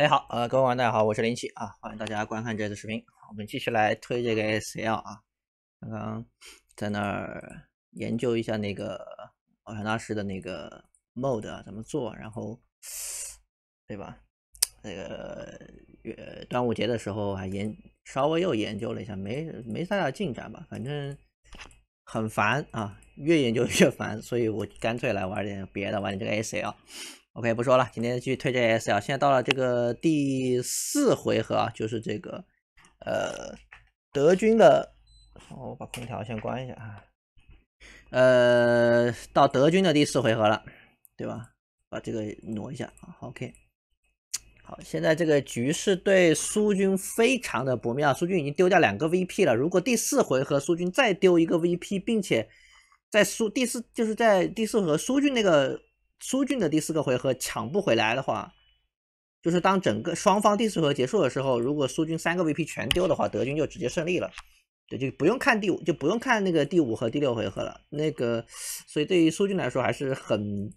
哎好，呃，各位网友大家好，我是林奇啊，欢迎大家观看这次视频。我们继续来推这个 SL 啊，刚刚在那儿研究一下那个奥创大师的那个 mode 啊，怎么做，然后对吧？那个呃端午节的时候还研稍微又研究了一下，没没太大进展吧，反正很烦啊，越研究越烦，所以我干脆来玩点别的，玩点这个 SL。OK，不说了，今天继续推这 SL。现在到了这个第四回合啊，就是这个，呃，德军的。我把空调先关一下啊。呃，到德军的第四回合了，对吧？把这个挪一下。OK，好，现在这个局势对苏军非常的不妙，苏军已经丢掉两个 VP 了。如果第四回合苏军再丢一个 VP，并且在苏第四就是在第四回合苏军那个。苏军的第四个回合抢不回来的话，就是当整个双方第四回合结束的时候，如果苏军三个 VP 全丢的话，德军就直接胜利了。对，就不用看第五，就不用看那个第五和第六回合了。那个，所以对于苏军来说还是很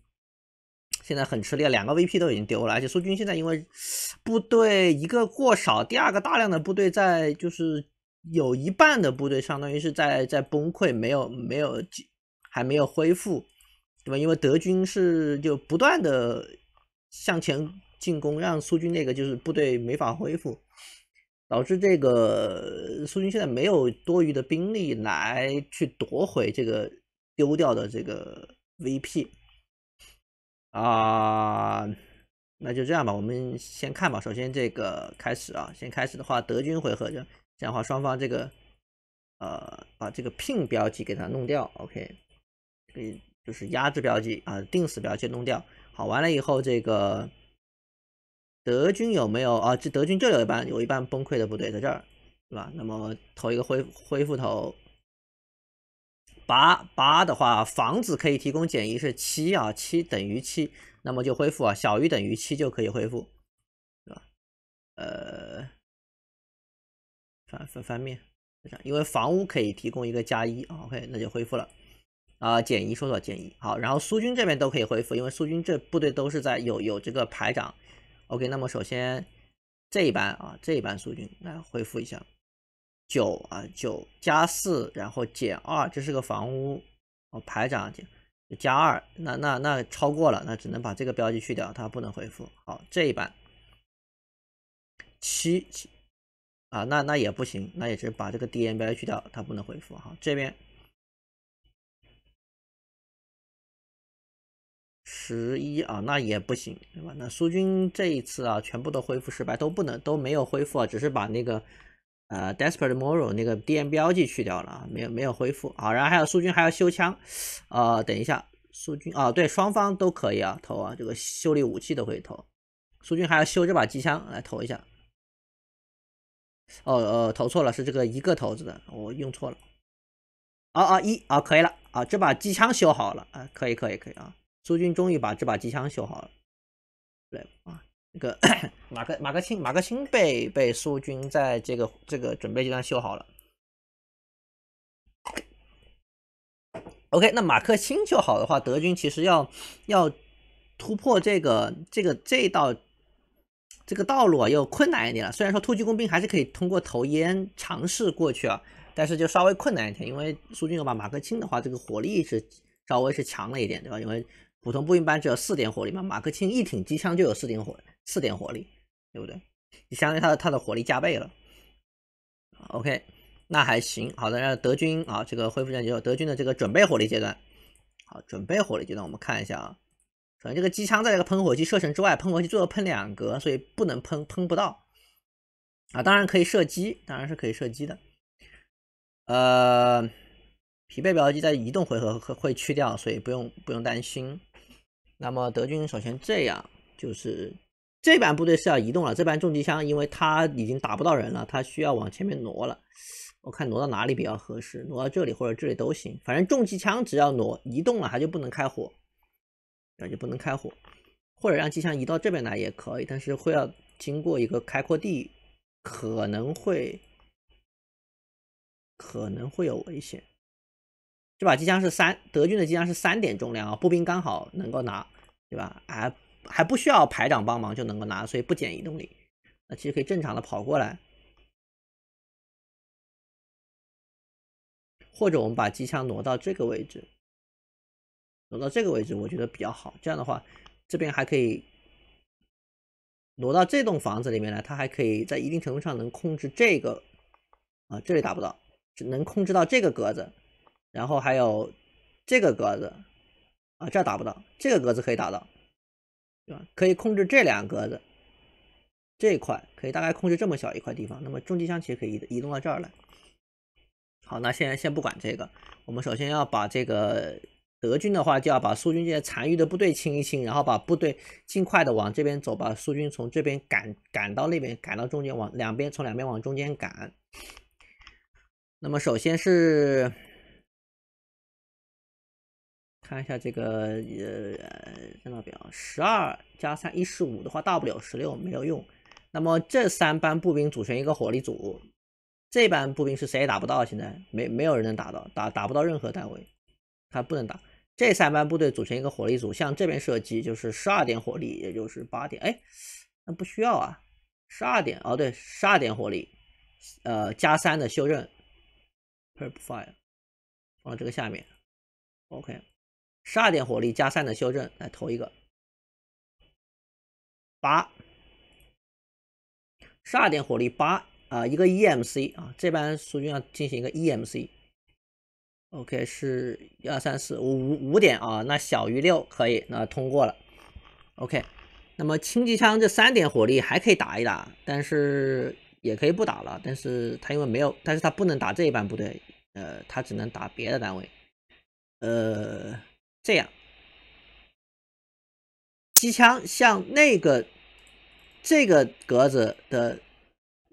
现在很吃力，两个 VP 都已经丢了，而且苏军现在因为部队一个过少，第二个大量的部队在就是有一半的部队相当于是在在崩溃，没有没有还没有恢复。对吧？因为德军是就不断的向前进攻，让苏军那个就是部队没法恢复，导致这个苏军现在没有多余的兵力来去夺回这个丢掉的这个 VP 啊，那就这样吧，我们先看吧。首先这个开始啊，先开始的话，德军回合，这样话双方这个呃，把这个 P i n 标记给它弄掉，OK，以就是压制标记啊，定死标记弄掉。好，完了以后，这个德军有没有啊？这德军就有一半，有一半崩溃的部队在这儿，是吧？那么投一个恢恢复投八八的话，房子可以提供减一是七啊，七等于七，那么就恢复啊，小于等于七就可以恢复，对吧？呃，翻翻翻面，因为房屋可以提供一个加一啊，OK，那就恢复了。啊，减一，说说减一。好，然后苏军这边都可以恢复，因为苏军这部队都是在有有这个排长。OK，那么首先这一班啊，这一班苏军来恢复一下。九啊，九加四，然后减二，这是个房屋。哦，排长减加二，那那那超过了，那只能把这个标记去掉，他不能恢复。好，这一班七七啊，那那也不行，那也是把这个 D M 标记去掉，他不能恢复。好，这边。十一啊，那也不行，对吧？那苏军这一次啊，全部都恢复失败，都不能，都没有恢复啊，只是把那个呃，Desperate Morrow 那个 DM 标记去掉了啊，没有没有恢复啊。然后还有苏军还要修枪啊，等一下，苏军啊，对，双方都可以啊，投啊，这个修理武器都可以投。苏军还要修这把机枪，来投一下。哦哦，投错了，是这个一个头子的，我用错了。啊啊，一啊，可以了啊，这把机枪修好了啊，可以可以可以啊。苏军终于把这把机枪修好了，对啊，这个马克马克沁马克沁被被苏军在这个这个准备阶段修好了。OK，那马克沁修好的话，德军其实要要突破这个这个这道这个道路啊，又困难一点了。虽然说突击工兵还是可以通过投烟尝试过去啊，但是就稍微困难一点，因为苏军有把马克沁的话，这个火力是稍微是强了一点，对吧？因为普通步兵班只有四点火力嘛，马克沁一挺机枪就有四点火四点火力，对不对？你相当于他的他的火力加倍了 OK，那还行。好的，那德军啊，这个恢复战结束，德军的这个准备火力阶段。好，准备火力阶段，我们看一下啊。首先，这个机枪在这个喷火器射程之外，喷火器最多喷两格，所以不能喷，喷不到啊。当然可以射击，当然是可以射击的。呃，疲惫标记在移动回合会会去掉，所以不用不用担心。那么德军首先这样，就是这版部队是要移动了。这版重机枪，因为它已经打不到人了，它需要往前面挪了。我看挪到哪里比较合适，挪到这里或者这里都行。反正重机枪只要挪移动了，它就不能开火，那就不能开火。或者让机枪移到这边来也可以，但是会要经过一个开阔地，可能会可能会有危险。这把机枪是三德军的机枪是三点重量啊，步兵刚好能够拿。对吧？还还不需要排长帮忙就能够拿，所以不减移动力。那其实可以正常的跑过来，或者我们把机枪挪到这个位置，挪到这个位置，我觉得比较好。这样的话，这边还可以挪到这栋房子里面来，它还可以在一定程度上能控制这个。啊，这里达不到，只能控制到这个格子，然后还有这个格子。啊，这打不到，这个格子可以打到，对吧？可以控制这两格子，这一块可以大概控制这么小一块地方。那么重机枪其实可以移移动到这儿来。好，那现在先不管这个，我们首先要把这个德军的话，就要把苏军这些残余的部队清一清，然后把部队尽快的往这边走，把苏军从这边赶赶到那边，赶到中间，往两边从两边往中间赶。那么首先是。看一下这个呃战报表，十二加三一十五的话，大不了十六没有用。那么这三班步兵组成一个火力组，这班步兵是谁也打不到，现在没没有人能打到，打打不到任何单位，他不能打。这三班部队组成一个火力组，向这边射击就是十二点火力，也就是八点。哎，那不需要啊，十二点哦，对，十二点火力，呃加三的修正，perp fire，放到这个下面，OK。十二点火力加三的修正，来投一个八。十二点火力八啊，一个 EMC 啊，这班苏军要进行一个 EMC。OK，是一二三四五五五点啊，那小于六可以，那通过了。OK，那么轻机枪这三点火力还可以打一打，但是也可以不打了。但是他因为没有，但是他不能打这一班部队，呃，他只能打别的单位，呃。这样，机枪向那个这个格子的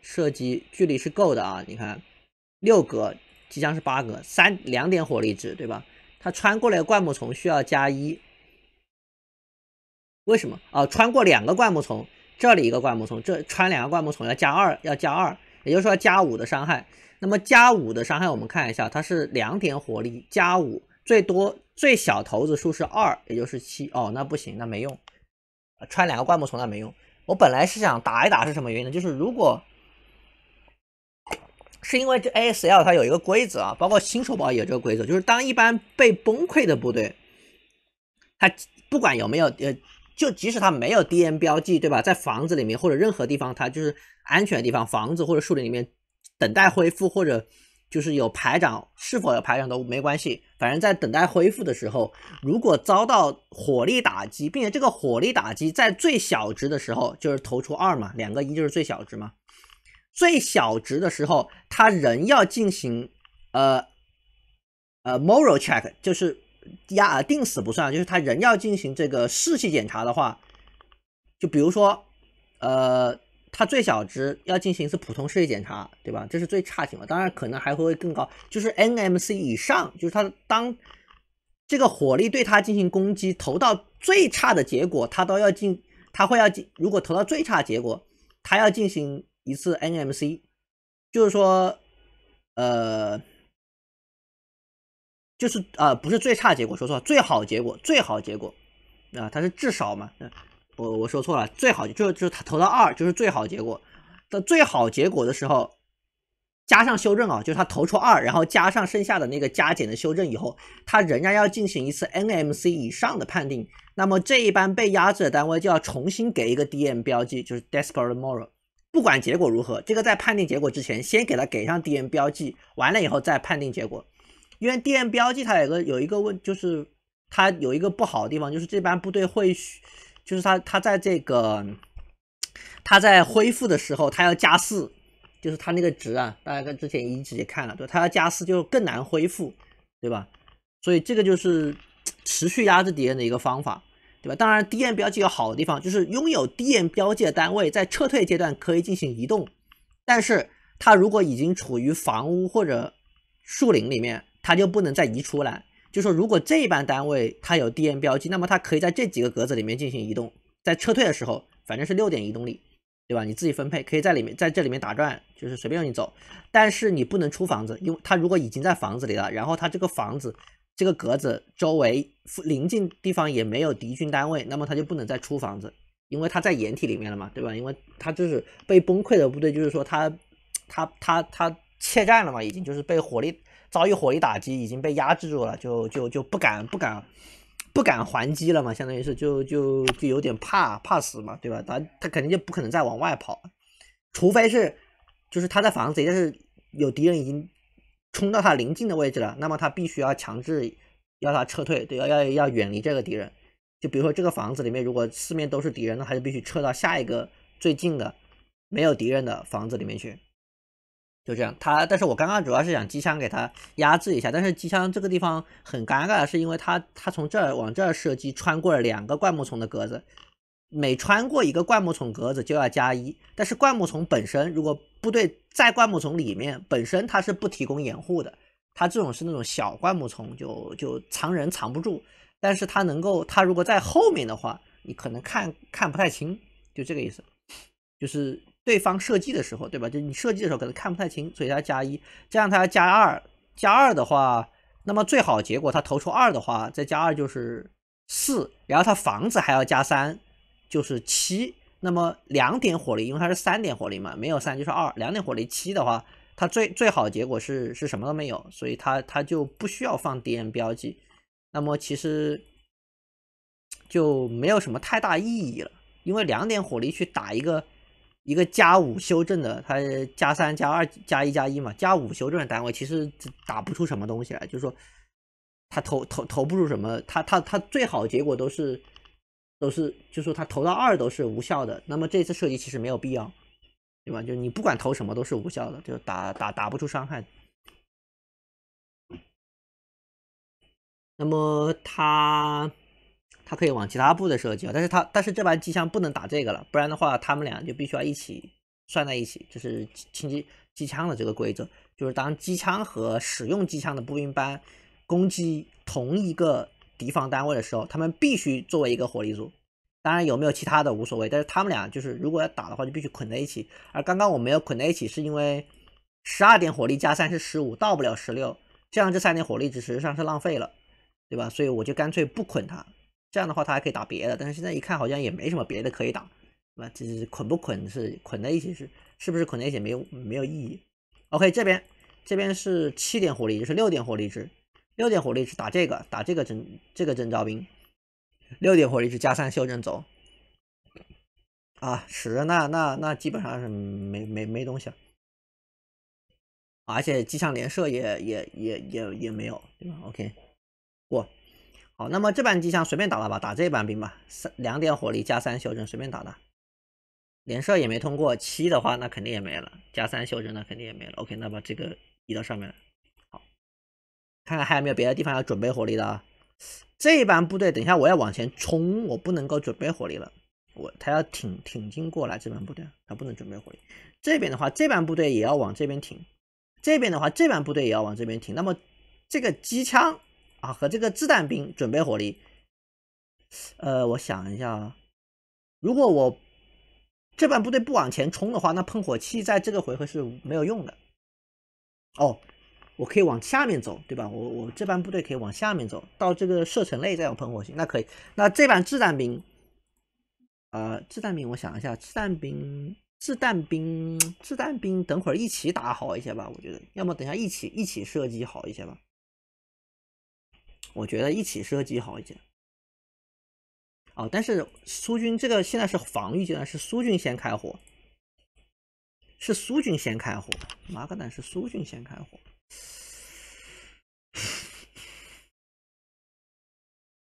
射击距离是够的啊！你看，六格机枪是八格，三两点火力值，对吧？它穿过来灌木丛需要加一，为什么？哦，穿过两个灌木丛，这里一个灌木丛，这穿两个灌木丛要加二，要加二，也就是说加五的伤害。那么加五的伤害，我们看一下，它是两点火力加五，最多。最小骰子数是二，也就是七哦，那不行，那没用，穿两个灌木丛那没用。我本来是想打一打，是什么原因呢？就是如果是因为这 A S L 它有一个规则啊，包括新手宝也有这个规则，就是当一般被崩溃的部队，它不管有没有呃，就即使它没有 D M 标记，对吧？在房子里面或者任何地方，它就是安全的地方，房子或者树林里面等待恢复或者。就是有排长，是否有排长都没关系，反正在等待恢复的时候，如果遭到火力打击，并且这个火力打击在最小值的时候，就是投出二嘛，两个一就是最小值嘛。最小值的时候，他人要进行，呃，呃，moral check，就是压定死不算，就是他人要进行这个士气检查的话，就比如说，呃。它最小值要进行一次普通视力检查，对吧？这是最差情况，当然可能还会更高。就是 NMC 以上，就是它当这个火力对它进行攻击，投到最差的结果，它都要进，它会要进。如果投到最差结果，它要进行一次 NMC，就是说，呃，就是啊，不是最差结果，说错了，最好结果，最好结果，啊，它是至少嘛？我我说错了，最好就就是他投到二就是最好结果。但最好结果的时候，加上修正啊，就是他投出二，然后加上剩下的那个加减的修正以后，他仍然要进行一次 NMC 以上的判定。那么这一般被压制的单位就要重新给一个 DM 标记，就是 Desperate Moral。不管结果如何，这个在判定结果之前，先给他给上 DM 标记，完了以后再判定结果。因为 DM 标记它有个有一个问，就是它有一个不好的地方，就是这班部队会。就是他，他在这个，他在恢复的时候，他要加四，就是他那个值啊，大家跟之前已经直接看了，对，他要加四就更难恢复，对吧？所以这个就是持续压制敌人的一个方法，对吧？当然，低焰标记有好的地方，就是拥有低焰标记的单位在撤退阶段可以进行移动，但是它如果已经处于房屋或者树林里面，它就不能再移出来。就说如果这一般单位它有 D N 标记，那么它可以在这几个格子里面进行移动，在撤退的时候，反正是六点移动力，对吧？你自己分配，可以在里面，在这里面打转，就是随便让你走，但是你不能出房子，因为它如果已经在房子里了，然后它这个房子这个格子周围邻近地方也没有敌军单位，那么它就不能再出房子，因为它在掩体里面了嘛，对吧？因为它就是被崩溃的部队，就是说它它它它怯战了嘛，已经就是被火力。遭遇火力打击，已经被压制住了，就就就不敢不敢不敢还击了嘛，相当于是就就就有点怕怕死嘛，对吧？他他肯定就不可能再往外跑，除非是就是他的房子，但是有敌人已经冲到他临近的位置了，那么他必须要强制要他撤退，对，要要要远离这个敌人。就比如说这个房子里面，如果四面都是敌人，那他就必须撤到下一个最近的没有敌人的房子里面去。就这样，他但是我刚刚主要是想机枪给他压制一下，但是机枪这个地方很尴尬，是因为他他从这儿往这儿射击，穿过了两个灌木丛的格子，每穿过一个灌木丛格子就要加一，但是灌木丛本身如果部队在灌木丛里面，本身它是不提供掩护的，它这种是那种小灌木丛，就就藏人藏不住，但是它能够它如果在后面的话，你可能看看不太清，就这个意思，就是。对方射击的时候，对吧？就你射击的时候可能看不太清，所以他加一，这样他加二，加二的话，那么最好结果他投出二的话，再加二就是四，然后他房子还要加三，就是七。那么两点火力，因为他是三点火力嘛，没有三就是二，两点火力七的话，他最最好结果是是什么都没有，所以他他就不需要放敌人标记。那么其实就没有什么太大意义了，因为两点火力去打一个。一个加五修正的，他加三加二加一加一嘛，加五修正的单位其实打不出什么东西来，就是说他投投投不出什么，他他他最好结果都是都是，就是说他投到二都是无效的。那么这次射击其实没有必要，对吧？就是你不管投什么都是无效的，就打打打不出伤害。那么他。它可以往其他部的射击，啊，但是它但是这把机枪不能打这个了，不然的话他们俩就必须要一起算在一起，就是轻机机枪的这个规则，就是当机枪和使用机枪的步兵班攻击同一个敌方单位的时候，他们必须作为一个火力组。当然有没有其他的无所谓，但是他们俩就是如果要打的话就必须捆在一起。而刚刚我没有捆在一起是因为十二点火力加三是十五，到不了十六，这样这三点火力值实际上是浪费了，对吧？所以我就干脆不捆它。这样的话，他还可以打别的，但是现在一看好像也没什么别的可以打，对吧？这是捆不捆是捆在一起，是是不是捆在一起没有没有意义？OK，这边这边是七点火力，就是六点火力值，六点火力值打这个打这个征这个征招兵，六点火力值加三修正走啊，十那那那基本上是没没没东西了，而且机枪连射也也也也也没有，对吧？OK，过。好，那么这版机枪随便打打吧，打这版兵吧，三两点火力加三修正随便打打。连射也没通过，七的话那肯定也没了，加三修正那肯定也没了。OK，那把这个移到上面，好，看看还有没有别的地方要准备火力的。啊。这班部队等一下我要往前冲，我不能够准备火力了，我他要挺挺进过来，这班部队他不能准备火力。这边的话，这班部队也要往这边挺，这边的话，这班部队也要往这边挺。那么这个机枪。啊，和这个掷弹兵准备火力，呃，我想一下啊，如果我这半部队不往前冲的话，那喷火器在这个回合是没有用的。哦，我可以往下面走，对吧？我我这半部队可以往下面走到这个射程内再用喷火器，那可以。那这版掷弹兵，呃，掷弹兵，我想一下，掷弹兵，掷弹兵，掷弹兵，等会儿一起打好一些吧，我觉得，要么等下一起一起射击好一些吧。我觉得一起设计好一点，哦，但是苏军这个现在是防御阶段，是苏军先开火，是苏军先开火，马格南是苏军先开火，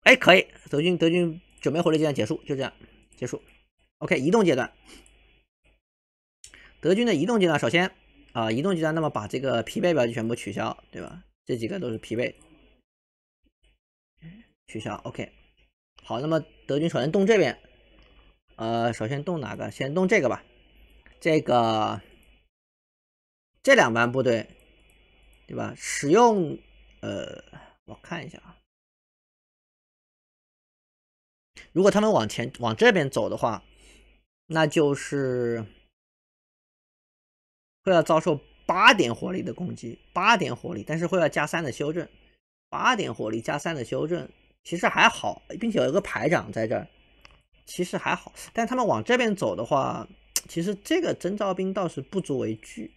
哎，可以，德军德军准备火力阶段结束，就这样结束，OK，移动阶段，德军的移动阶段，首先啊，移动阶段，那么把这个疲惫标记全部取消，对吧？这几个都是疲惫。取消，OK。好，那么德军首先动这边，呃，首先动哪个？先动这个吧。这个这两班部队，对吧？使用，呃，我看一下啊。如果他们往前往这边走的话，那就是会要遭受八点火力的攻击，八点火力，但是会要加三的修正，八点火力加三的修正。其实还好，并且有一个排长在这儿，其实还好。但他们往这边走的话，其实这个征召兵倒是不足为惧。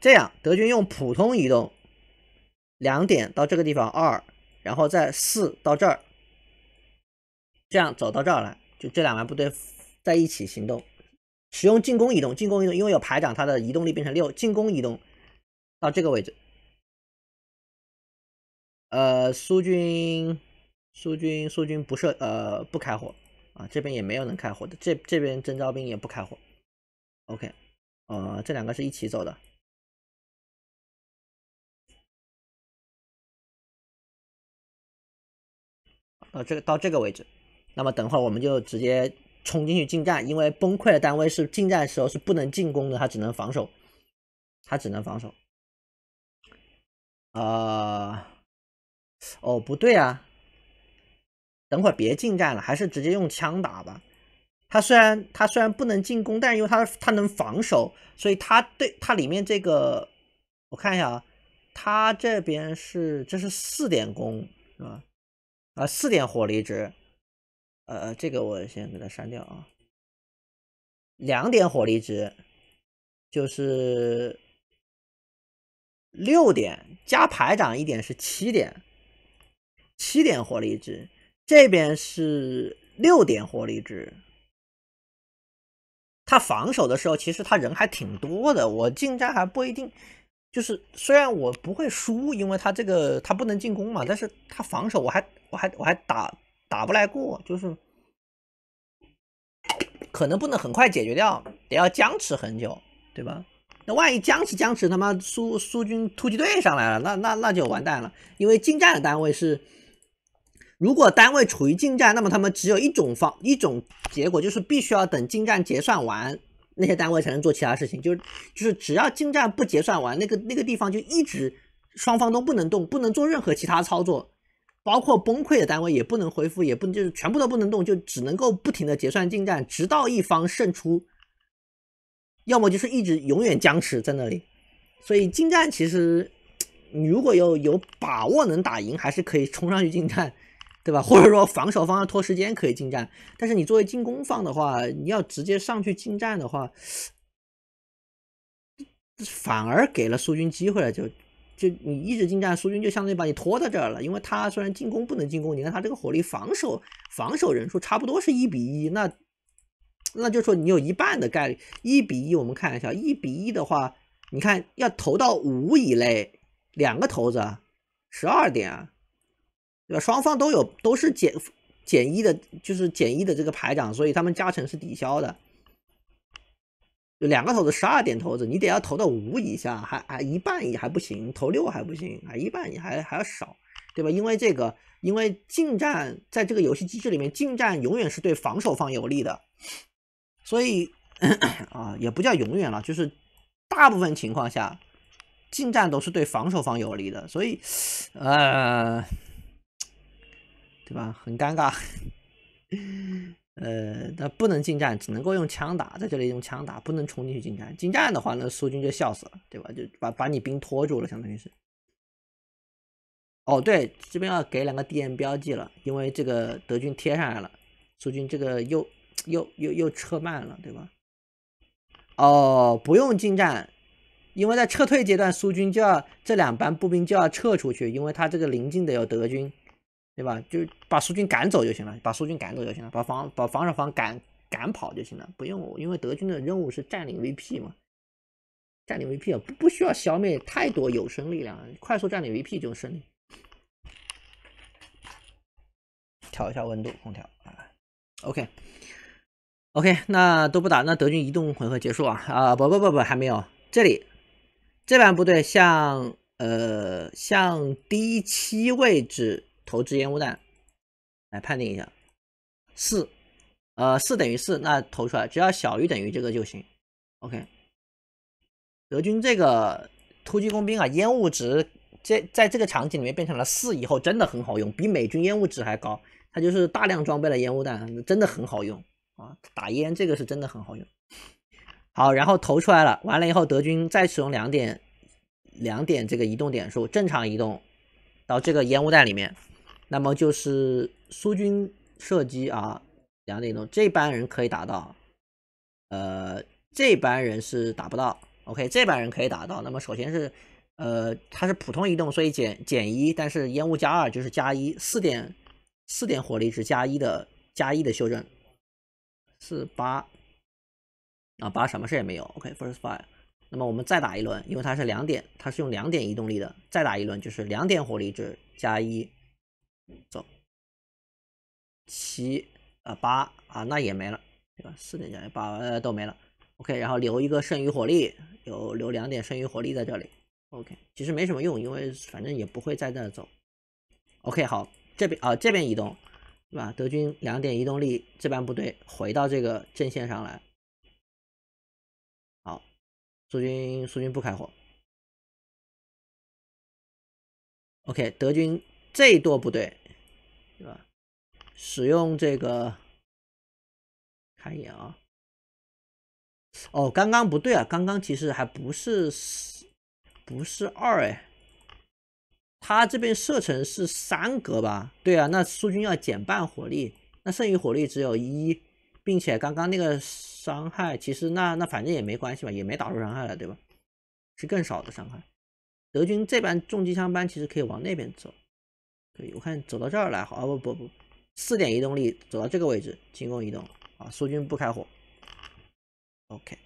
这样，德军用普通移动，两点到这个地方二，然后再四到这儿，这样走到这儿来，就这两班部队在一起行动。使用进攻移动，进攻移动，因为有排长，他的移动力变成六。进攻移动到这个位置，呃，苏军，苏军，苏军不设呃，不开火啊，这边也没有能开火的，这这边征召兵也不开火。OK，呃，这两个是一起走的，呃，这个到这个位置，那么等会儿我们就直接。冲进去进战，因为崩溃的单位是进战时候是不能进攻的，他只能防守，他只能防守。呃，哦不对啊，等会儿别进战了，还是直接用枪打吧。他虽然他虽然不能进攻，但是因为他他能防守，所以他对他里面这个，我看一下啊，他这边是这是四点攻是吧？啊，四点火力值。呃，这个我先给它删掉啊。两点火力值，就是六点加排长一点是七点，七点火力值。这边是六点火力值。他防守的时候，其实他人还挺多的。我进战还不一定，就是虽然我不会输，因为他这个他不能进攻嘛，但是他防守我还我还我还打。打不来过，就是可能不能很快解决掉，得要僵持很久，对吧？那万一僵持僵持，他妈苏苏军突击队上来了，那那那就完蛋了。因为近战的单位是，如果单位处于近战，那么他们只有一种方一种结果，就是必须要等近战结算完，那些单位才能做其他事情。就是就是只要近战不结算完，那个那个地方就一直双方都不能动，不能做任何其他操作。包括崩溃的单位也不能恢复，也不就是全部都不能动，就只能够不停的结算进战，直到一方胜出，要么就是一直永远僵持在那里。所以进战其实你如果有有把握能打赢，还是可以冲上去进战，对吧？或者说防守方要拖时间可以进战，但是你作为进攻方的话，你要直接上去进战的话，反而给了苏军机会了，就。就你一直进战，苏军就相当于把你拖在这儿了，因为他虽然进攻不能进攻，你看他这个火力防守，防守人数差不多是一比一，那，那就说你有一半的概率一比一，我们看一下一比一的话，你看要投到五以内，两个骰子，十二点，对吧？双方都有都是减减一的，就是减一的这个排长，所以他们加成是抵消的。就两个骰子，十二点骰子，你得要投到五以下，还还一半也还不行，投六还不行，啊，一半也还还要少，对吧？因为这个，因为近战在这个游戏机制里面，近战永远是对防守方有利的，所以啊，也不叫永远了，就是大部分情况下，近战都是对防守方有利的，所以，呃，对吧？很尴尬。呃，那不能进战，只能够用枪打，在这里用枪打，不能冲进去进战。进战的话，那苏军就笑死了，对吧？就把把你兵拖住了，相当于是。哦，对，这边要给两个敌人标记了，因为这个德军贴上来了，苏军这个又又又又撤慢了，对吧？哦，不用进战，因为在撤退阶段，苏军就要这两班步兵就要撤出去，因为他这个临近的有德军。对吧？就把苏军赶走就行了，把苏军赶走就行了，把防把防守方赶赶跑就行了，不用，因为德军的任务是占领 VP 嘛，占领 VP 啊，不不需要消灭太多有生力量，快速占领 VP 就胜利。调一下温度，空调啊。OK，OK，那都不打，那德军移动混合结束啊？啊，不不不不，还没有，这里这版部队向呃向 D 七位置。投掷烟雾弹，来判定一下，四，呃，四等于四，那投出来只要小于等于这个就行。OK，德军这个突击工兵啊，烟雾值这在这个场景里面变成了四以后，真的很好用，比美军烟雾值还高。它就是大量装备了烟雾弹，真的很好用啊，打烟这个是真的很好用。好，然后投出来了，完了以后，德军再使用两点，两点这个移动点数正常移动到这个烟雾弹里面。那么就是苏军射击啊，两点钟这班人可以打到，呃，这班人是打不到。OK，这班人可以打到。那么首先是，呃，它是普通移动，所以减减一，但是烟雾加二就是加一，四点四点火力值加一的加一的修正，四八啊八什么事也没有。OK，first five。那么我们再打一轮，因为它是两点，它是用两点移动力的，再打一轮就是两点火力值加一。走，七啊八啊，那也没了，对吧？四点加一八都没了。OK，然后留一个剩余火力，有留两点剩余火力在这里。OK，其实没什么用，因为反正也不会在那走。OK，好，这边啊这边移动，对吧？德军两点移动力，这半部队回到这个阵线上来。好，苏军苏军不开火。OK，德军这多部队。对吧？使用这个，看一眼啊。哦，刚刚不对啊，刚刚其实还不是，不是二哎。他这边射程是三格吧？对啊，那苏军要减半火力，那剩余火力只有一，并且刚刚那个伤害，其实那那反正也没关系吧，也没打出伤害了，对吧？是更少的伤害。德军这班重机枪班其实可以往那边走。我看走到这儿来好，不不不，四点移动力走到这个位置进攻移动啊，苏军不开火。OK，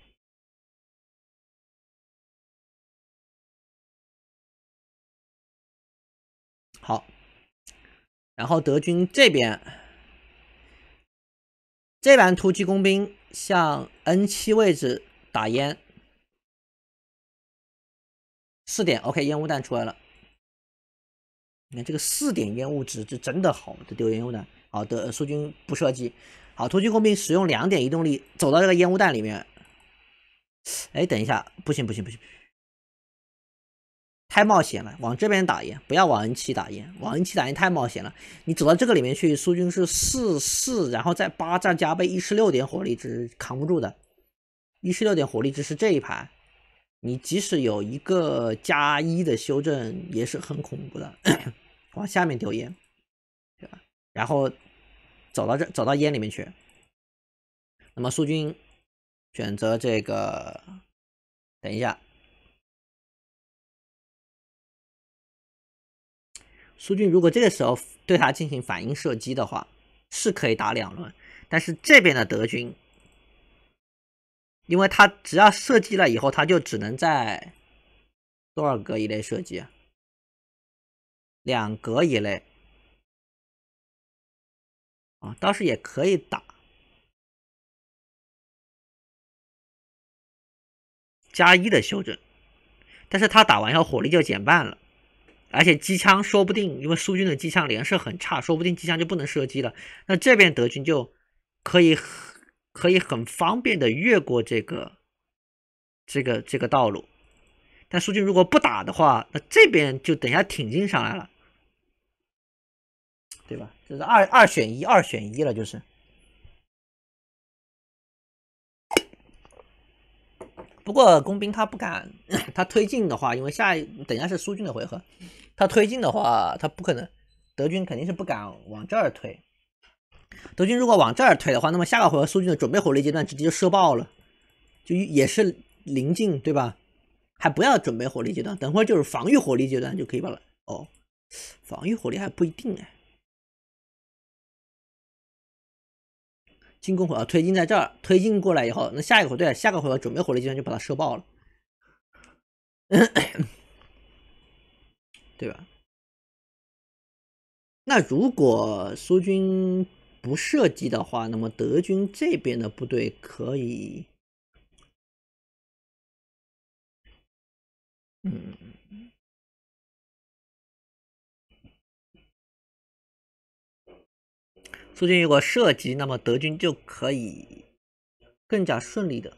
好，然后德军这边这版突击工兵向 N 七位置打烟，四点 OK，烟雾弹出来了。你看这个四点烟雾值，是真的好，这丢烟雾弹，好的，苏军不射击，好，突击工兵使用两点移动力走到这个烟雾弹里面。哎，等一下，不行不行不行，太冒险了，往这边打烟，不要往 N 七打烟，往 N 七打烟太冒险了。你走到这个里面去，苏军是四四，然后再八战加倍一十六点火力值扛不住的，一十六点火力值是这一排，你即使有一个加一的修正也是很恐怖的。往下面丢烟，对吧？然后走到这，走到烟里面去。那么苏军选择这个，等一下。苏军如果这个时候对他进行反应射击的话，是可以打两轮。但是这边的德军，因为他只要射击了以后，他就只能在多少格以内射击啊？两格一类啊，倒是也可以打加一的修正，但是他打完以后火力就减半了，而且机枪说不定因为苏军的机枪连射很差，说不定机枪就不能射击了。那这边德军就可以可以很方便的越过这个这个这个道路，但苏军如果不打的话，那这边就等下挺进上来了。对吧？就是二二选一，二选一了，就是。不过工兵他不敢，他推进的话，因为下一等一下是苏军的回合，他推进的话，他不可能。德军肯定是不敢往这儿推。德军如果往这儿推的话，那么下个回合苏军的准备火力阶段直接就射爆了，就也是临近对吧？还不要准备火力阶段，等会儿就是防御火力阶段就可以把了。哦，防御火力还不一定哎。进攻火药推进在这儿，推进过来以后，那下一个火队，下个火药准备火力支援就把它射爆了，对吧？那如果苏军不射击的话，那么德军这边的部队可以，嗯。苏军如果射击，那么德军就可以更加顺利的，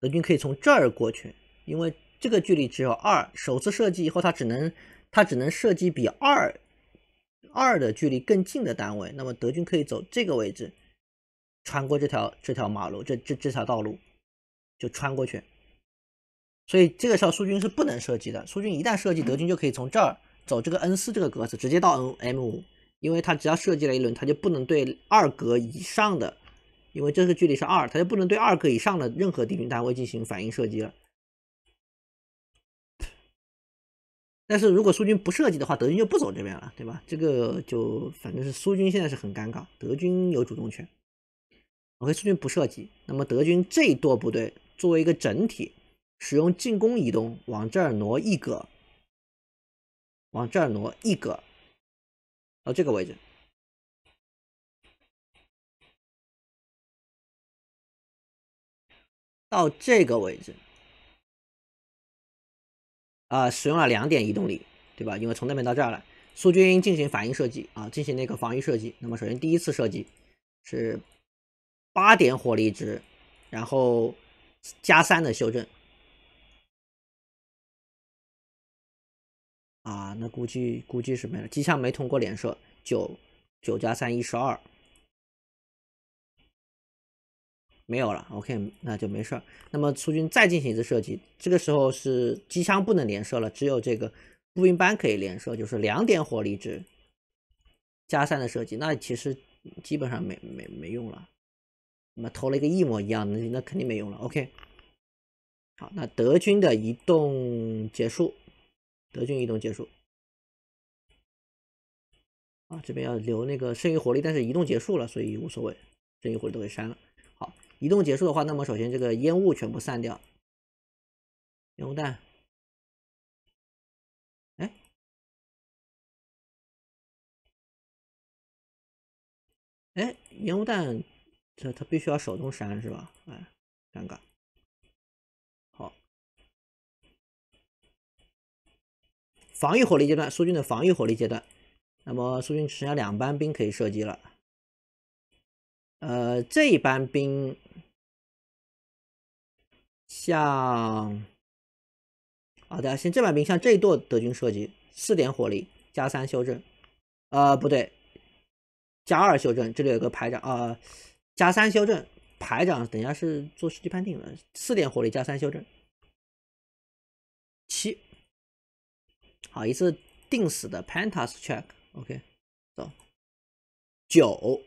德军可以从这儿过去，因为这个距离只有二。首次射击以后，他只能他只能射击比二二的距离更近的单位，那么德军可以走这个位置，穿过这条这条马路，这这这条道路就穿过去。所以这个时候苏军是不能射击的。苏军一旦射击，德军就可以从这儿走这个 N 四这个格子，直接到 N M 五。因为他只要设计了一轮，他就不能对二格以上的，因为这是距离是二，他就不能对二格以上的任何敌军单位进行反应射击了。但是如果苏军不设计的话，德军就不走这边了，对吧？这个就反正是苏军现在是很尴尬，德军有主动权。OK，苏军不设计，那么德军这多部队作为一个整体，使用进攻移动往这儿挪一格，往这儿挪一格。到这个位置，到这个位置，啊，使用了两点移动力，对吧？因为从那边到这儿了。苏军进行反应射击，啊，进行那个防御射击。那么，首先第一次射击是八点火力值，然后加三的修正。啊，那估计估计是没了。机枪没通过连射，九九加三一十二，没有了。OK，那就没事儿。那么苏军再进行一次射击，这个时候是机枪不能连射了，只有这个步兵班可以连射，就是两点火力值加三的射击。那其实基本上没没没用了。那么投了一个一模一样的，那肯定没用了。OK，好，那德军的移动结束。德军移动结束，啊，这边要留那个剩余火力，但是移动结束了，所以无所谓，剩余火力都给删了。好，移动结束的话，那么首先这个烟雾全部散掉，烟雾弹，哎，烟雾弹，这它必须要手动删是吧？哎，尴尬。防御火力阶段，苏军的防御火力阶段，那么苏军剩下两班兵可以射击了。呃，这一班兵像，好，大家先这班兵像这一垛德军射击，四点火力加三修正，呃，不对，加二修正，这里有个排长啊，加三修正，排长等下是做实际判定的，四点火力加三修正。好，一次定死的 p a n t a s check，OK，走。九，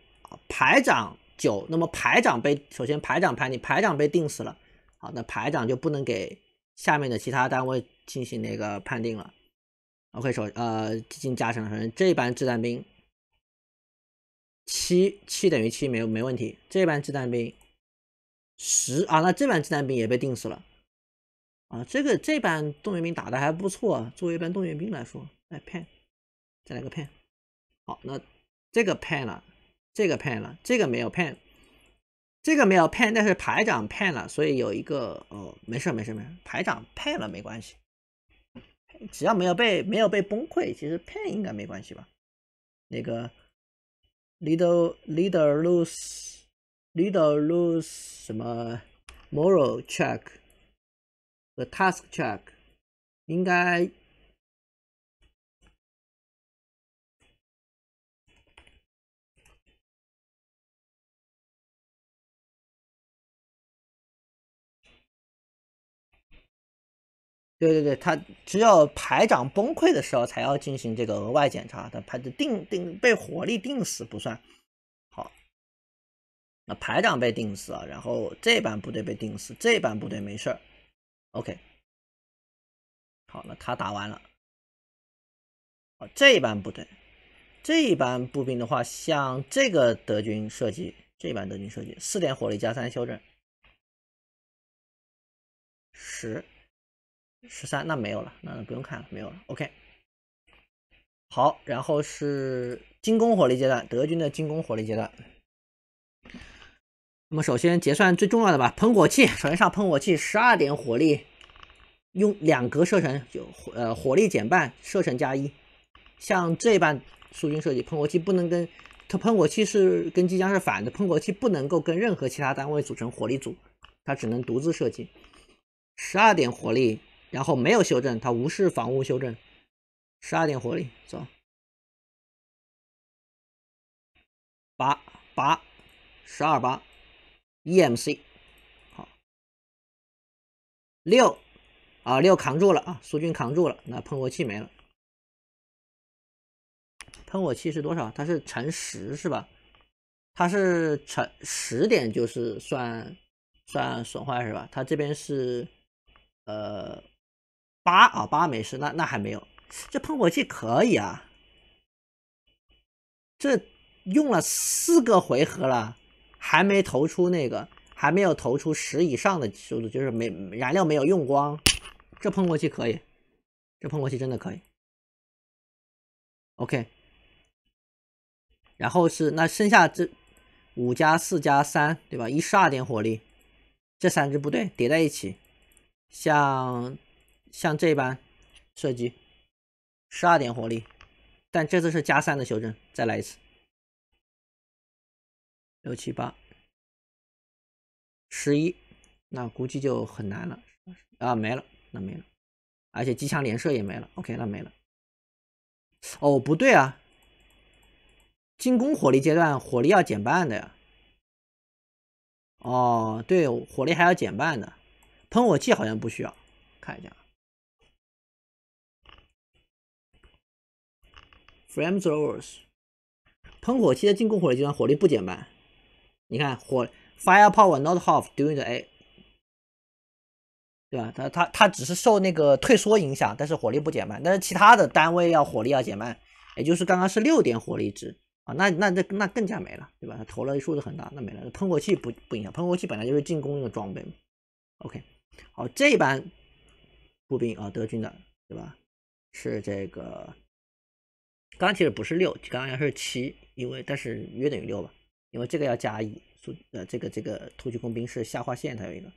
排长九，那么排长被首先排长判，你排长被定死了。好，那排长就不能给下面的其他单位进行那个判定了。OK，首呃进行加成，这班掷弹兵七七等于七，没有没问题。这班掷弹兵十啊，那这班掷弹兵也被定死了。啊，这个这班动员兵打的还不错，作为一班动员兵来说，哎，pen，再来个 pen，好，那这个 pen 了，这个 pen 了，这个没有 pen，这个没有 pen，但是排长 pen 了，所以有一个哦，没事没事没事，排长 pen 了没关系，只要没有被没有被崩溃，其实 pen 应该没关系吧？那个 leader leader lose leader lose 什么 moral check？The task c h e c k 应该，对对对，他只有排长崩溃的时候才要进行这个额外检查。他排的定定被火力定死不算好。那排长被定死啊，然后这班部队被定死，这班部队没事儿。OK，好，那他打完了。哦，这班不对，这一班步兵的话，像这个德军射击。这一班德军射击，四点火力加三修正，十十三，那没有了，那不用看了，没有了。OK，好，然后是进攻火力阶段，德军的进攻火力阶段。那么首先结算最重要的吧，喷火器首先上喷火器，十二点火力，用两格射程就火呃火力减半，射程加一。像这般苏军设计，喷火器不能跟它，喷火器是跟机枪是反的，喷火器不能够跟任何其他单位组成火力组，它只能独自设计。十二点火力，然后没有修正，它无视房屋修正，十二点火力走，拔拔十二八。EMC，好，六啊，六扛住了啊，苏军扛住了，那喷火器没了。喷火器是多少？它是乘十是吧？它是乘十点就是算算损坏是吧？它这边是呃八啊，八没事，那那还没有，这喷火器可以啊，这用了四个回合了。还没投出那个，还没有投出十以上的速度，就是没燃料没有用光，这喷火器可以，这喷火器真的可以。OK，然后是那剩下这五加四加三，对吧？一十二点火力，这三支部队叠在一起，像像这般射击，十二点火力，但这次是加三的修正，再来一次。六七八十一，那估计就很难了啊！没了，那没了，而且机枪连射也没了。OK，那没了。哦，不对啊，进攻火力阶段火力要减半的呀。哦，对，火力还要减半的。喷火器好像不需要，看一下。Frame h r o w e r s 喷火器的进攻火力阶段火力不减半。你看火 firepower not half doing the a，对吧？它它它只是受那个退缩影响，但是火力不减慢。但是其他的单位要火力要减慢，也就是刚刚是六点火力值啊，那那那那更加没了，对吧？投了数字很大，那没了。喷火器不不影响，喷火器本来就是进攻用的装备。OK，好，这一班步兵啊，德军的，对吧？是这个，刚刚其实不是六，刚刚应该是七，因为但是约等于六吧。因为这个要加一速，呃，这个这个突击工兵是下划线，它有一个，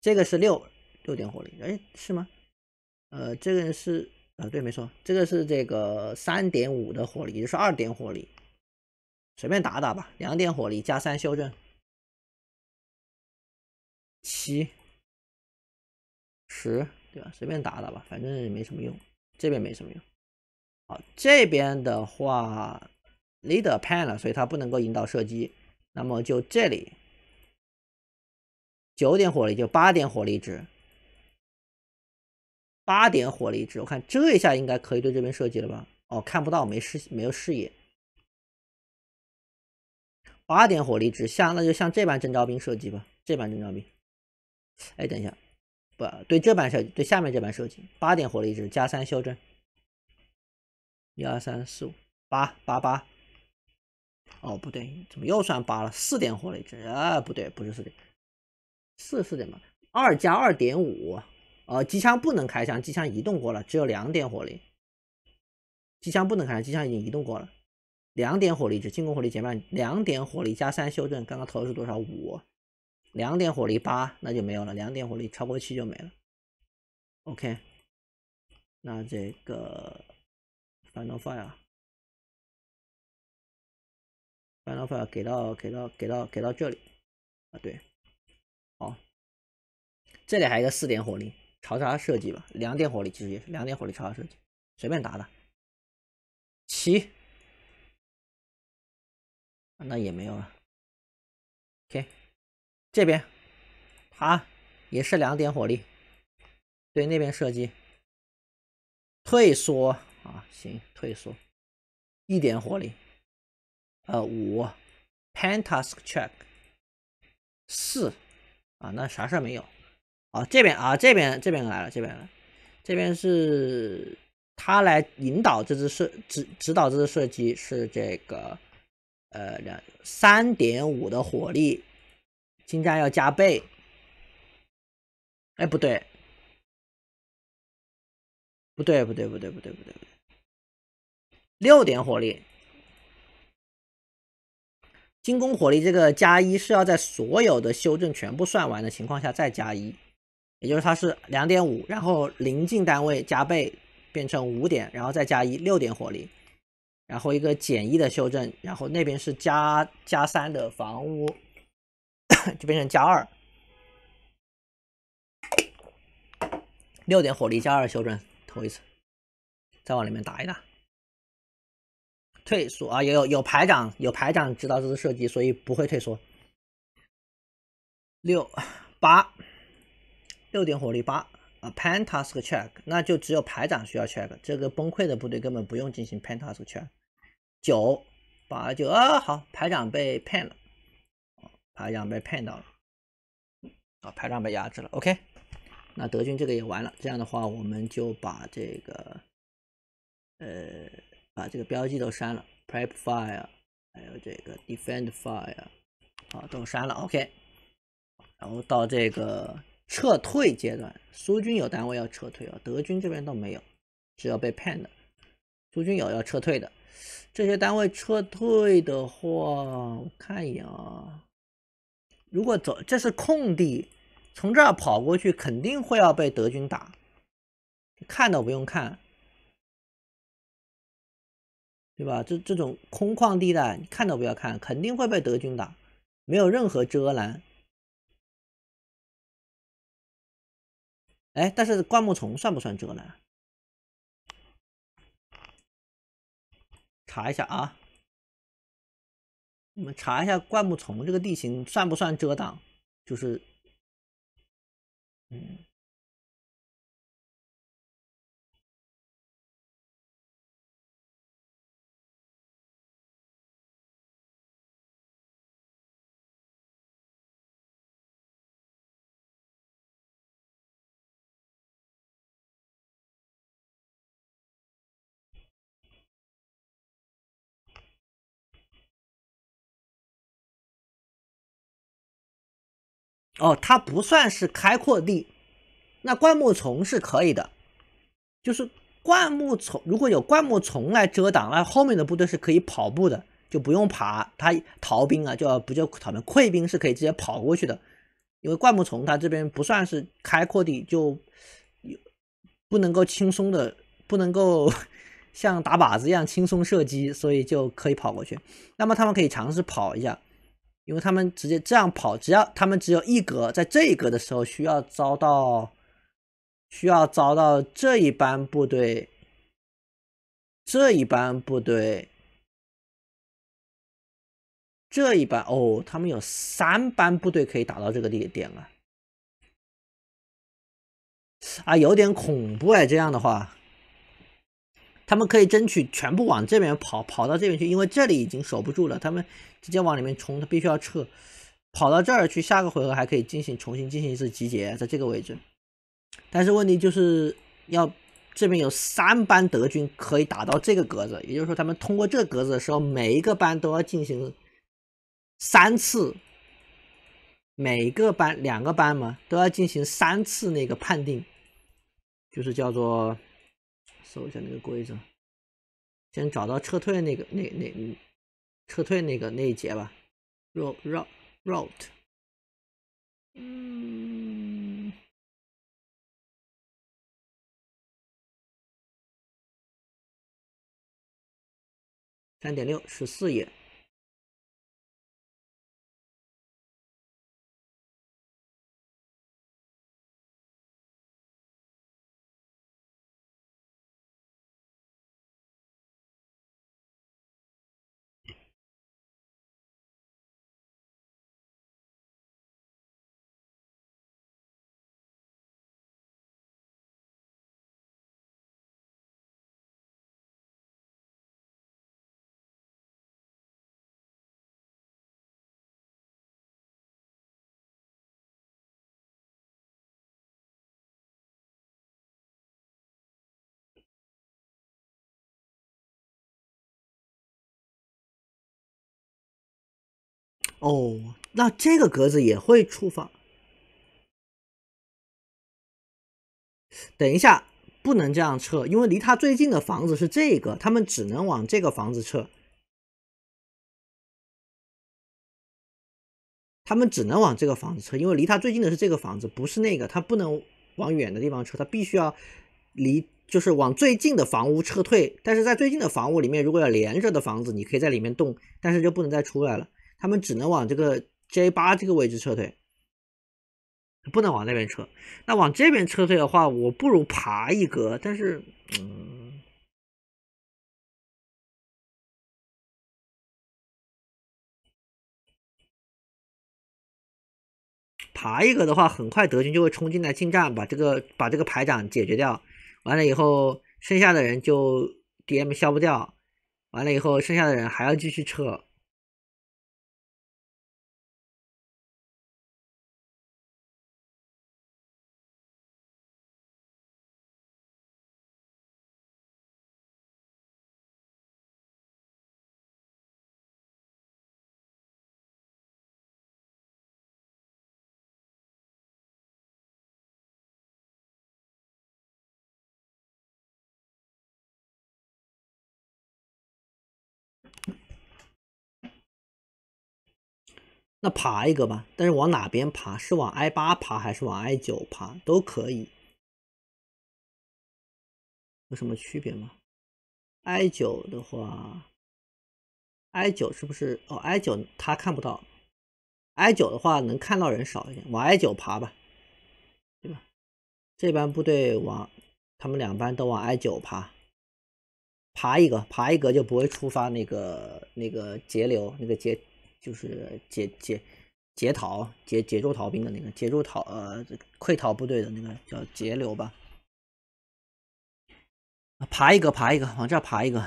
这个是六六点火力，哎，是吗？呃，这个是啊，对，没错，这个是这个三点五的火力，也就是二点火力，随便打打吧，两点火力加三修正，七十对吧？随便打打吧，反正没什么用，这边没什么用，好，这边的话。leader 判了，所以他不能够引导射击。那么就这里九点火力就八点火力值，八点火力值。我看这一下应该可以对这边射击了吧？哦，看不到，没视没有视野。八点火力值，像那就像这版征召兵射击吧，这版征召兵。哎，等一下，不对，这版射对下面这版射击。八点火力值加三修正，一二三四五八八八。哦，不对，怎么又算八了？四点火力值，啊，不对，不是四点，四四点吧？二加二点五，呃，机枪不能开枪，机枪移动过了，只有两点火力，机枪不能开，机枪已经移动过了，两点火力值，进攻火力减半，两点火力加三修正，刚刚投的是多少？五，两点火力八，那就没有了，两点火力超过七就没了。OK，那这个 Final Fire 啊。翻到 f 到给到给到给到给到这里啊对，好，这里还有一个四点火力朝他射击吧，两点火力其实也是两点火力朝他射击，随便打打。七，那也没有了。K，这边，他也是两点火力，对那边射击。退缩啊，行，退缩，一点火力。呃五，pen task check，四，啊那啥事儿没有，啊这边啊这边这边来了这边来，了，这边是他来引导这只射指指导这只射击是这个呃两三点五的火力，进站要加倍，哎不对，不对不对不对不对不对，六点火力。精工火力这个加一是要在所有的修正全部算完的情况下再加一，也就是它是两点五，然后邻近单位加倍变成五点，然后再加一六点火力，然后一个减一的修正，然后那边是加加三的房屋，就变成加二，六点火力加二修正投一次，再往里面打一打。退缩啊！有有有排长，有排长知道这是射击，所以不会退缩。六八六点火力八啊，Pen Task Check，那就只有排长需要 Check。这个崩溃的部队根本不用进行 Pen Task Check。九八九啊，好，排长被 Pen 了，排长被 Pen 到了，啊，排长被压制了。OK，那德军这个也完了。这样的话，我们就把这个呃。把这个标记都删了，prep fire，还有这个 defend fire，好，都删了。OK，然后到这个撤退阶段，苏军有单位要撤退啊，德军这边都没有，是要被 pan 的。苏军有要撤退的，这些单位撤退的话，我看一眼啊，如果走，这是空地，从这儿跑过去肯定会要被德军打，看都不用看。对吧？这这种空旷地带，你看都不要看，肯定会被德军打，没有任何遮拦。哎，但是灌木丛算不算遮拦？查一下啊，我们查一下灌木丛这个地形算不算遮挡？就是，嗯。哦，它不算是开阔地，那灌木丛是可以的，就是灌木丛如果有灌木丛来遮挡，那后面的部队是可以跑步的，就不用爬。他逃兵啊，就不叫他们溃兵是可以直接跑过去的，因为灌木丛它这边不算是开阔地，就，不能够轻松的，不能够像打靶子一样轻松射击，所以就可以跑过去。那么他们可以尝试跑一下。因为他们直接这样跑，只要他们只有一格，在这一格的时候，需要遭到需要遭到这一班部队，这一班部队，这一班哦，他们有三班部队可以打到这个地点了，啊，有点恐怖哎，这样的话。他们可以争取全部往这边跑，跑到这边去，因为这里已经守不住了。他们直接往里面冲，他必须要撤，跑到这儿去。下个回合还可以进行重新进行一次集结，在这个位置。但是问题就是要这边有三班德军可以打到这个格子，也就是说，他们通过这个格子的时候，每一个班都要进行三次，每个班两个班嘛，都要进行三次那个判定，就是叫做。搜一下那个规则，先找到撤退那个那那撤退那个那一节吧。ro ro rote，嗯，三点六十四页。哦，那这个格子也会触发。等一下，不能这样撤，因为离他最近的房子是这个，他们只能往这个房子撤。他们只能往这个房子撤，因为离他最近的是这个房子，不是那个，他不能往远的地方撤，他必须要离，就是往最近的房屋撤退。但是在最近的房屋里面，如果要连着的房子，你可以在里面动，但是就不能再出来了。他们只能往这个 J 八这个位置撤退，不能往那边撤。那往这边撤退的话，我不如爬一格。但是，嗯，爬一格的话，很快德军就会冲进来进站，把这个把这个排长解决掉。完了以后，剩下的人就 D M 消不掉。完了以后，剩下的人还要继续撤。那爬一个吧，但是往哪边爬？是往 I 八爬还是往 I 九爬都可以？有什么区别吗？I 九的话，I 九是不是？哦，I 九他看不到。I 九的话能看到人少一点，往 I 九爬吧，对吧？这班部队往，他们两班都往 I 九爬。爬一个，爬一个就不会触发那个那个截流那个截。就是截截截逃截截住逃兵的那个截住逃呃溃逃部队的那个叫截流吧，爬一个爬一个往这爬一个，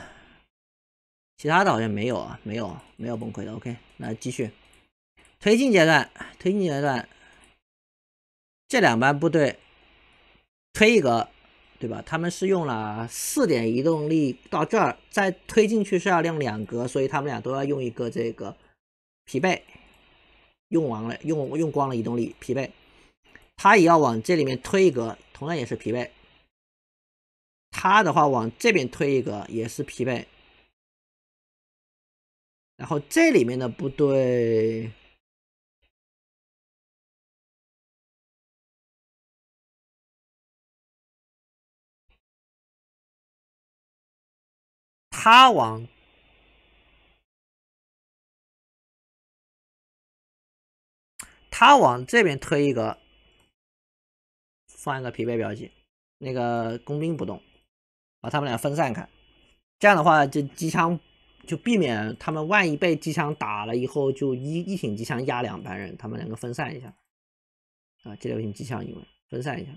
其他的好像没有啊没有没有崩溃的 OK 那继续推进阶段推进阶段这两班部队推一个对吧他们是用了四点移动力到这儿再推进去是要亮两格所以他们俩都要用一个这个。疲惫，用完了，用用光了移动力，疲惫。他也要往这里面推一格，同样也是疲惫。他的话往这边推一格也是疲惫。然后这里面的部队，他往。他往这边推一个，放一个疲惫标记，那个工兵不动，把他们俩分散开，这样的话，这机枪就避免他们万一被机枪打了以后，就一一挺机枪压两排人，他们两个分散一下，啊，这六挺机枪因为分散一下，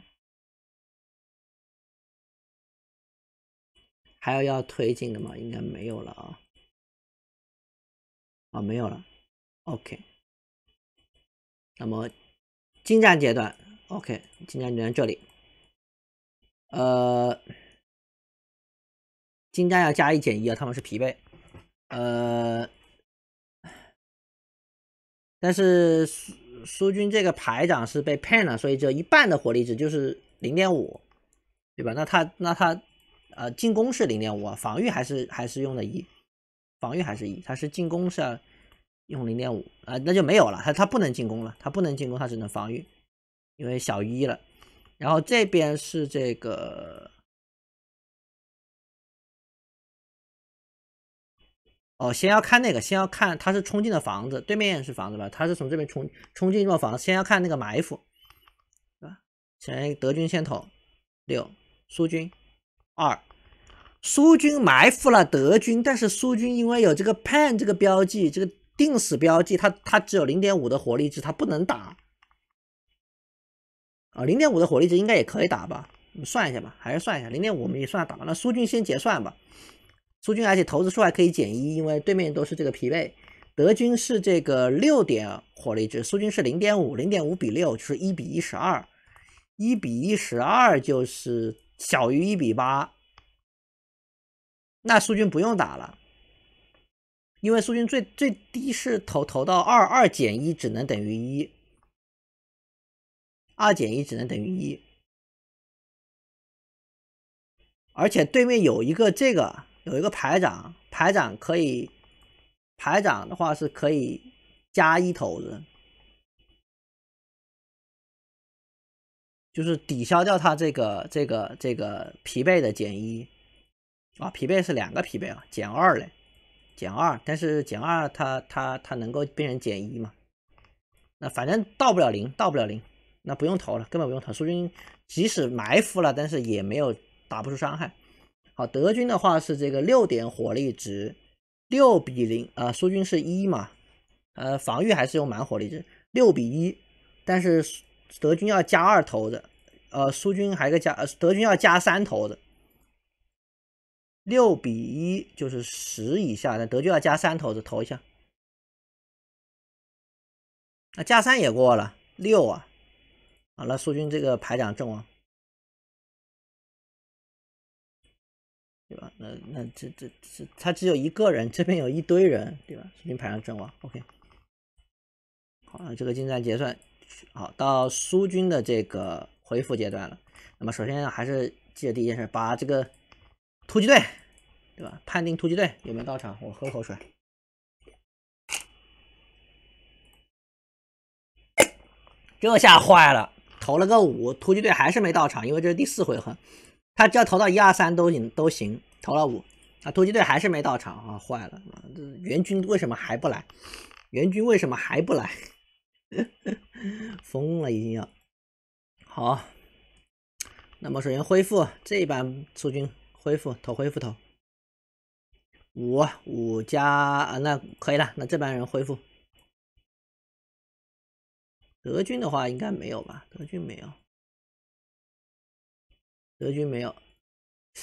还有要推进的吗？应该没有了啊，啊，没有了，OK。那么，进站阶段，OK，进站阶段这里，呃，进站要加一减一啊，他们是疲惫，呃，但是苏苏军这个排长是被 pan 了，所以只有一半的火力值，就是零点五，对吧？那他那他，呃，进攻是零点五啊，防御还是还是用的一，防御还是一，他是进攻是要。用零点五啊，那就没有了。他他不能进攻了，他不能进攻，他只能防御，因为小于一了。然后这边是这个，哦，先要看那个，先要看他是冲进的房子，对面也是房子吧？他是从这边冲冲进一座房子，先要看那个埋伏，对吧？先德军先头六，苏军二，苏军埋伏了德军，但是苏军因为有这个 pan 这个标记，这个。定死标记，它它只有零点五的火力值，它不能打。啊，零点五的火力值应该也可以打吧？你算一下吧，还是算一下零点五，我们也算打。吧。那苏军先结算吧，苏军，而且投资数还可以减一，因为对面都是这个疲惫。德军是这个六点火力值，苏军是零点五，零点五比六就是一比一十二，一比一十二就是小于一比八，那苏军不用打了。因为苏军最最低是投投到二，二减一只能等于一，二减一只能等于一。而且对面有一个这个有一个排长，排长可以，排长的话是可以加一头子，就是抵消掉他这个这个这个疲惫的减一啊，疲惫是两个疲惫啊，减二嘞。减二，但是减二，它它它能够变成减一吗？那反正到不了零，到不了零，那不用投了，根本不用投。苏军即使埋伏了，但是也没有打不出伤害。好，德军的话是这个六点火力值，六比零，呃，苏军是一嘛，呃，防御还是用满火力值，六比一。但是德军要加二投的，呃，苏军还有个加，德军要加三投的。六比一就是十以下，那德军要加三头子投一下，那加三也过了六啊，好了，苏军这个排长阵亡，对吧？那那这这这他只有一个人，这边有一堆人，对吧？苏军排长阵亡，OK。好了，这个进战结算，好到苏军的这个恢复阶段了。那么首先还是记得第一件事，把这个。突击队，对吧？判定突击队有没有到场？我喝口水。这下坏了，投了个五，突击队还是没到场。因为这是第四回合，他只要投到一二三都行都行，投了五，啊，突击队还是没到场啊，坏了！这援军为什么还不来？援军为什么还不来？疯了，已经要。好，那么首先恢复这一班苏军。恢复头恢复头，五五加啊，那可以了。那这帮人恢复。德军的话应该没有吧？德军没有，德军没有。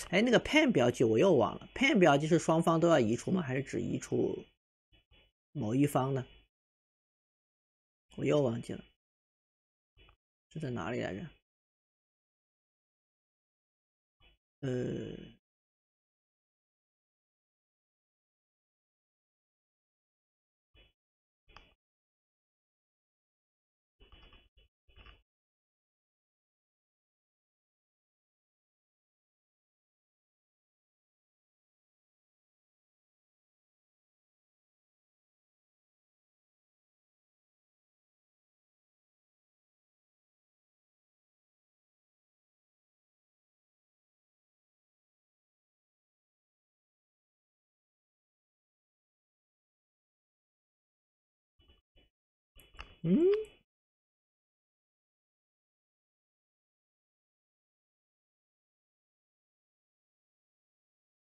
哎，那个 pan 标记我又忘了。pan 标记是双方都要移除吗？还是只移除某一方呢？我又忘记了。这在哪里来着？嗯。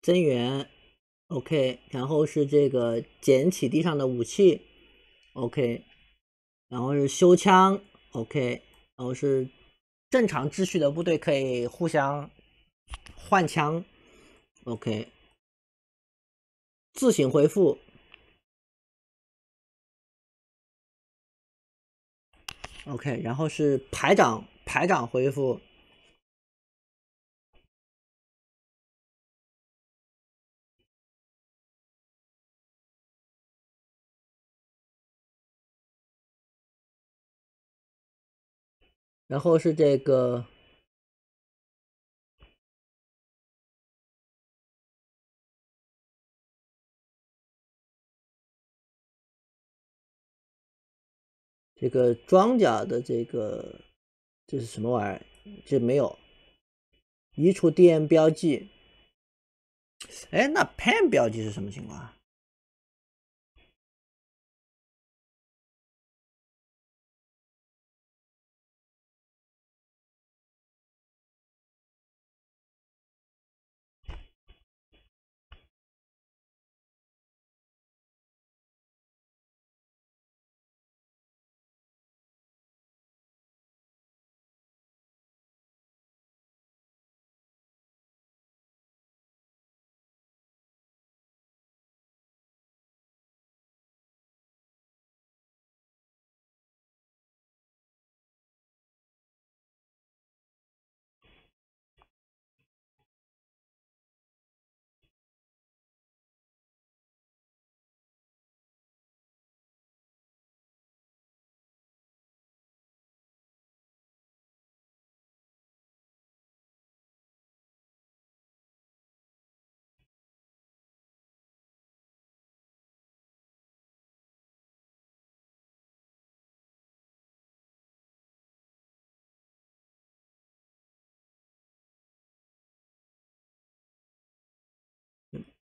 增援，OK。然后是这个捡起地上的武器，OK。然后是修枪，OK。然后是正常秩序的部队可以互相换枪，OK。自行恢复。OK，然后是排长，排长回复，然后是这个。这个装甲的这个这是什么玩意儿？这没有，移除 D m 标记。哎，那 P a N 标记是什么情况？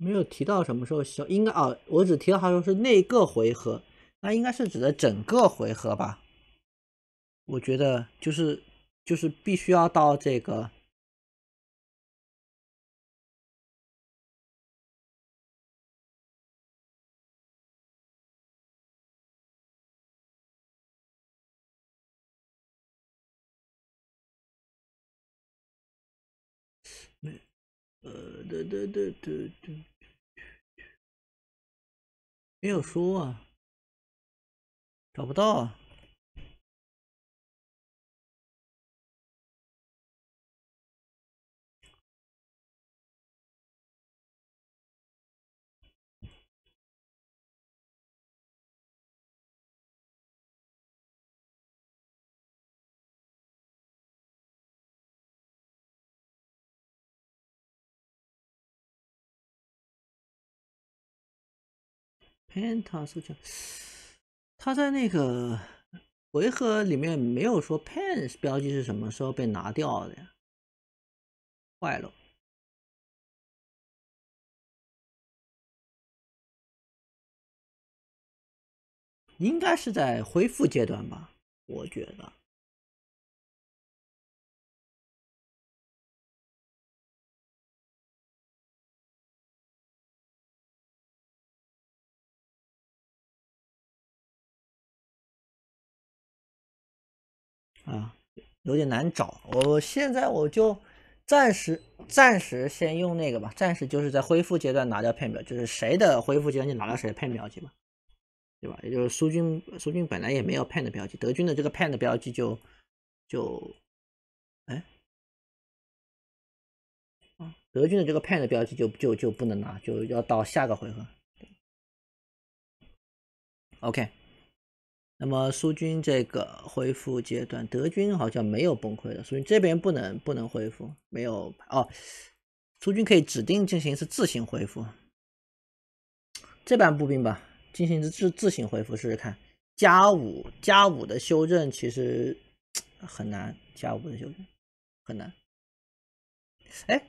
没有提到什么时候消，应该啊，我只提到他说是那个回合，那应该是指的整个回合吧？我觉得就是就是必须要到这个，呃，对对对对对。没有书啊，找不到啊。潘塔斯叫，他在那个回合里面没有说 Pen 标记是什么时候被拿掉的呀？坏了，应该是在恢复阶段吧？我觉得。啊，有点难找。我现在我就暂时暂时先用那个吧，暂时就是在恢复阶段拿掉片表，就是谁的恢复阶段就拿到谁的片标记嘛，对吧？也就是苏军苏军本来也没有 pen 的标记，德军的这个 pen 的标记就就哎德军的这个 pen 的标记就就就不能拿，就要到下个回合。OK。那么苏军这个恢复阶段，德军好像没有崩溃的，所以这边不能不能恢复，没有哦。苏军可以指定进行是自行恢复，这班步兵吧，进行自自行恢复试试看，加五加五的修正其实很难，加五的修正很难。哎，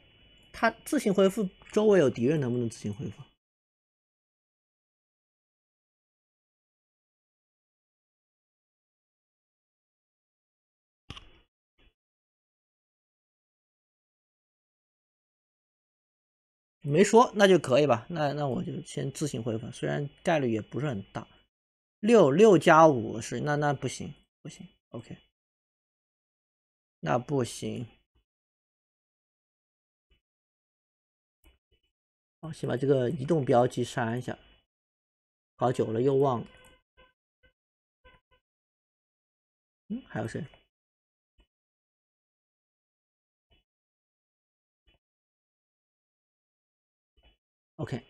他自行恢复周围有敌人能不能自行恢复？没说，那就可以吧。那那我就先自行回复，虽然概率也不是很大。六六加五是那那不行不行。OK，那不行。好，先把这个移动标记删一下，搞久了又忘了。嗯，还有谁？OK，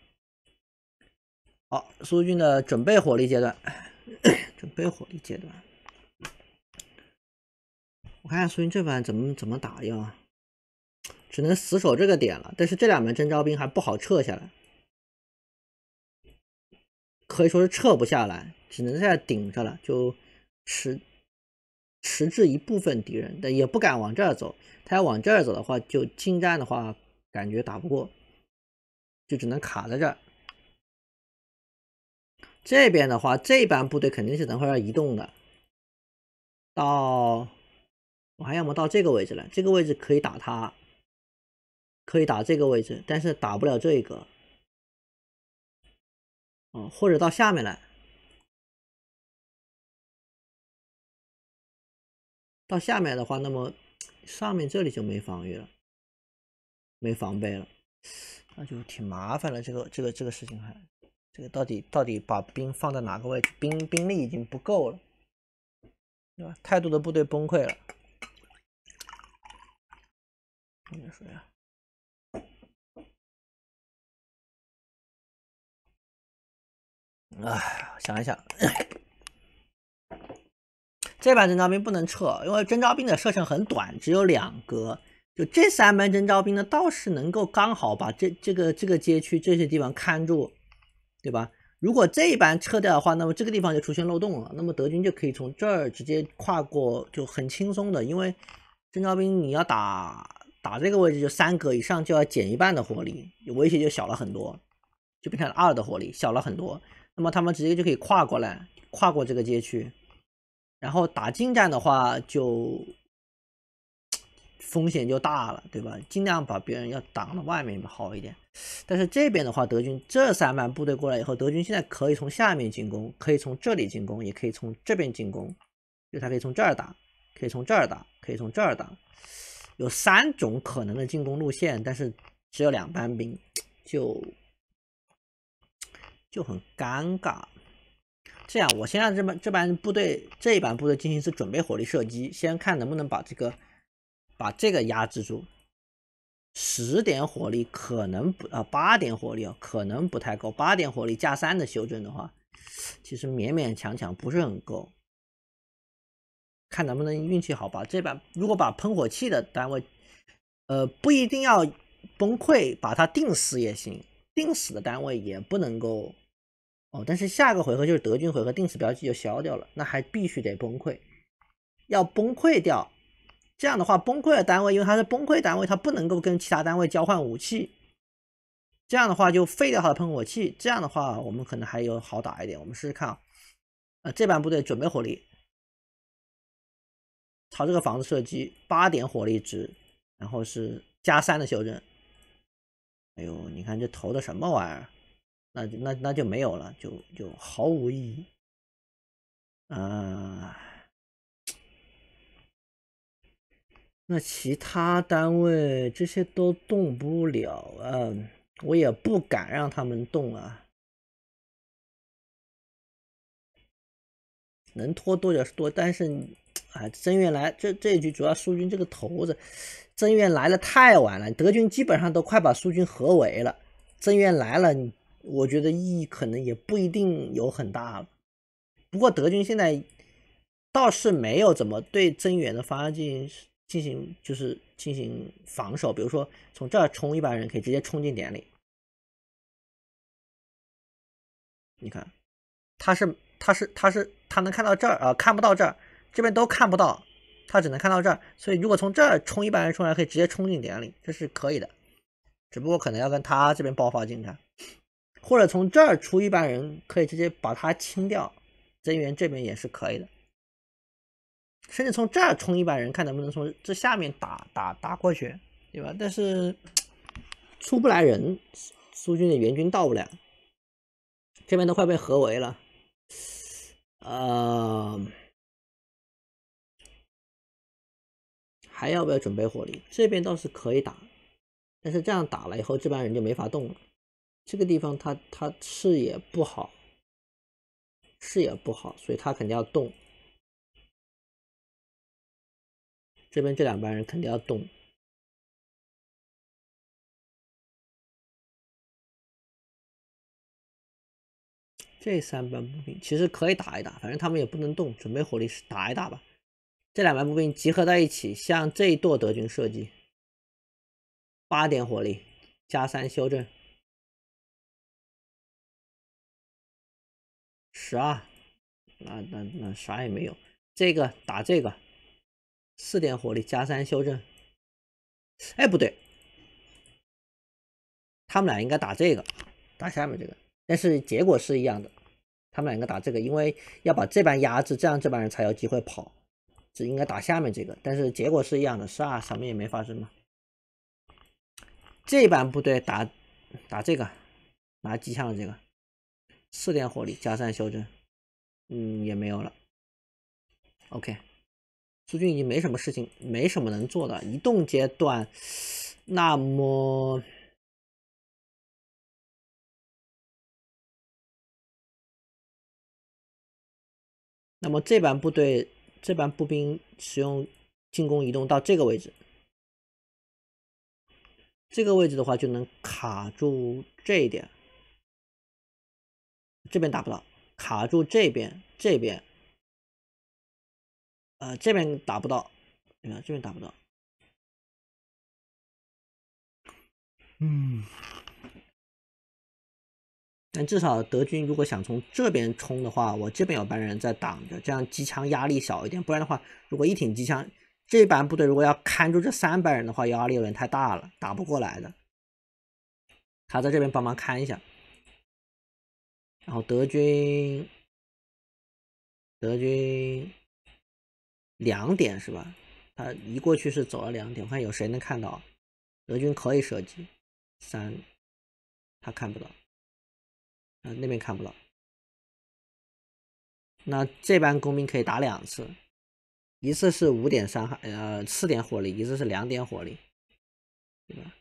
好，苏军的准备火力阶段，准备火力阶段，我看一下苏军这盘怎么怎么打呀？只能死守这个点了，但是这两门征招兵还不好撤下来，可以说是撤不下来，只能在顶着了，就迟迟滞一部分敌人，但也不敢往这儿走。他要往这儿走的话，就近战的话，感觉打不过。就只能卡在这儿。这边的话，这班部队肯定是等会要移动的。到我还要么到这个位置来，这个位置可以打他，可以打这个位置，但是打不了这一个。哦，或者到下面来。到下面的话，那么上面这里就没防御了，没防备了。那就挺麻烦了，这个、这个、这个事情还，这个到底到底把兵放在哪个位置？兵兵力已经不够了，对吧？太多的部队崩溃了。我说呀？哎，想一想，这版征召兵不能撤，因为征召兵的射程很短，只有两格。就这三班征召兵呢，倒是能够刚好把这这个这个街区这些地方看住，对吧？如果这一班撤掉的话，那么这个地方就出现漏洞了，那么德军就可以从这儿直接跨过，就很轻松的。因为征召兵你要打打这个位置，就三格以上就要减一半的火力，威胁就小了很多，就变成二的火力，小了很多。那么他们直接就可以跨过来，跨过这个街区，然后打近战的话就。风险就大了，对吧？尽量把别人要挡到外面好一点。但是这边的话，德军这三班部队过来以后，德军现在可以从下面进攻，可以从这里进攻，也可以从这边进攻。就他可以从这儿打，可以从这儿打，可以从这儿打，有三种可能的进攻路线。但是只有两班兵，就就很尴尬。这样，我先让这班这班部队这一班部队进行一次准备火力射击，先看能不能把这个。把这个压制住，十点火力可能不啊，八点火力啊可能不太够，八点火力加三的修正的话，其实勉勉强强不是很够。看能不能运气好把这把，如果把喷火器的单位，呃不一定要崩溃，把它定死也行，定死的单位也不能够哦。但是下个回合就是德军回合，定死标记就消掉了，那还必须得崩溃，要崩溃掉。这样的话，崩溃的单位，因为它是崩溃单位，它不能够跟其他单位交换武器。这样的话，就废掉它的喷火器。这样的话，我们可能还有好打一点。我们试试看啊。呃，这版部队准备火力，朝这个房子射击，八点火力值，然后是加三的修正。哎呦，你看这投的什么玩意儿？那那那就没有了，就就毫无意义。嗯。那其他单位这些都动不了啊，我也不敢让他们动啊。能拖多久是多，但是你啊，增援来这这一局主要苏军这个头子，增援来的太晚了，德军基本上都快把苏军合围了。增援来了，我觉得意义可能也不一定有很大了。不过德军现在倒是没有怎么对增援的发进行。进行就是进行防守，比如说从这儿冲一般人可以直接冲进点里。你看，他是他是他是他能看到这儿啊，看不到这儿，这边都看不到，他只能看到这儿。所以如果从这儿冲一般人冲来，可以直接冲进点里，这是可以的。只不过可能要跟他这边爆发近战，或者从这儿出一般人可以直接把他清掉，增援这边也是可以的。甚至从这儿冲一百人，看能不能从这下面打打打过去，对吧？但是出不来人，苏军的援军到不了，这边都快被合围了。呃，还要不要准备火力？这边倒是可以打，但是这样打了以后，这帮人就没法动了。这个地方他他视野不好，视野不好，所以他肯定要动。这边这两班人肯定要动，这三班步兵其实可以打一打，反正他们也不能动，准备火力打一打吧。这两班步兵集合在一起，向这一垛德军射击，八点火力加三修正，十二，那那那啥也没有，这个打这个。四点火力加三修正，哎，不对，他们俩应该打这个，打下面这个，但是结果是一样的。他们两个打这个，因为要把这边压制，这样这班人才有机会跑，只应该打下面这个，但是结果是一样的，是啊，什么也没发生嘛。这版部队打打这个，拿机枪的这个，四点火力加三修正，嗯，也没有了。OK。苏军已经没什么事情，没什么能做的。移动阶段，那么，那么这班部队，这班步兵使用进攻移动到这个位置，这个位置的话就能卡住这一点，这边打不到，卡住这边，这边。呃，这边打不到，你看这边打不到。嗯，但至少德军如果想从这边冲的话，我这边有班人在挡着，这样机枪压力小一点。不然的话，如果一挺机枪，这班部队如果要看住这三百人的话，压力有点太大了，打不过来的。他在这边帮忙看一下，然后德军，德军。两点是吧？他移过去是走了两点，我看有谁能看到？德军可以射击，三，他看不到，嗯，那边看不到。那这班工兵可以打两次，一次是五点伤害，呃，四点火力，一次是两点火力，对吧？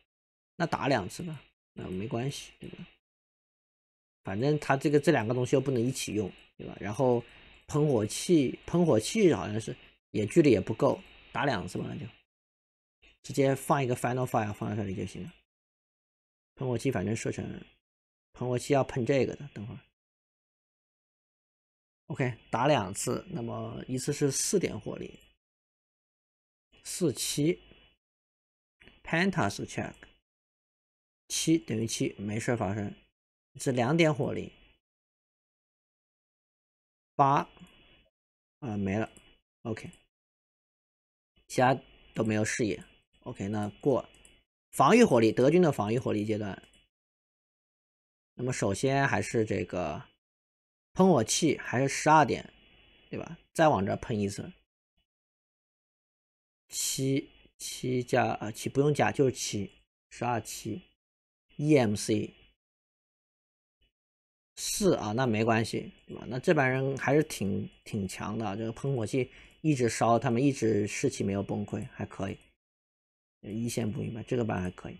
那打两次吧，那没关系，对吧？反正他这个这两个东西又不能一起用，对吧？然后喷火器，喷火器好像是。也距离也不够，打两次吧，那就，直接放一个 final fire 放在这里就行了。喷火器反正射程，喷火器要喷这个的。等会儿，OK，打两次，那么一次是四点火力，四七，Pentas check，七等于七，没事发生，是两点火力，八，啊没了，OK。其他都没有视野，OK，那过防御火力，德军的防御火力阶段。那么首先还是这个喷火器，还是十二点，对吧？再往这喷一次，七七加啊七，不用加就是七十二七，EMC 四啊，那没关系，对吧？那这帮人还是挺挺强的，这个喷火器。一直烧，他们一直士气没有崩溃，还可以。一线不明白这个班还可以。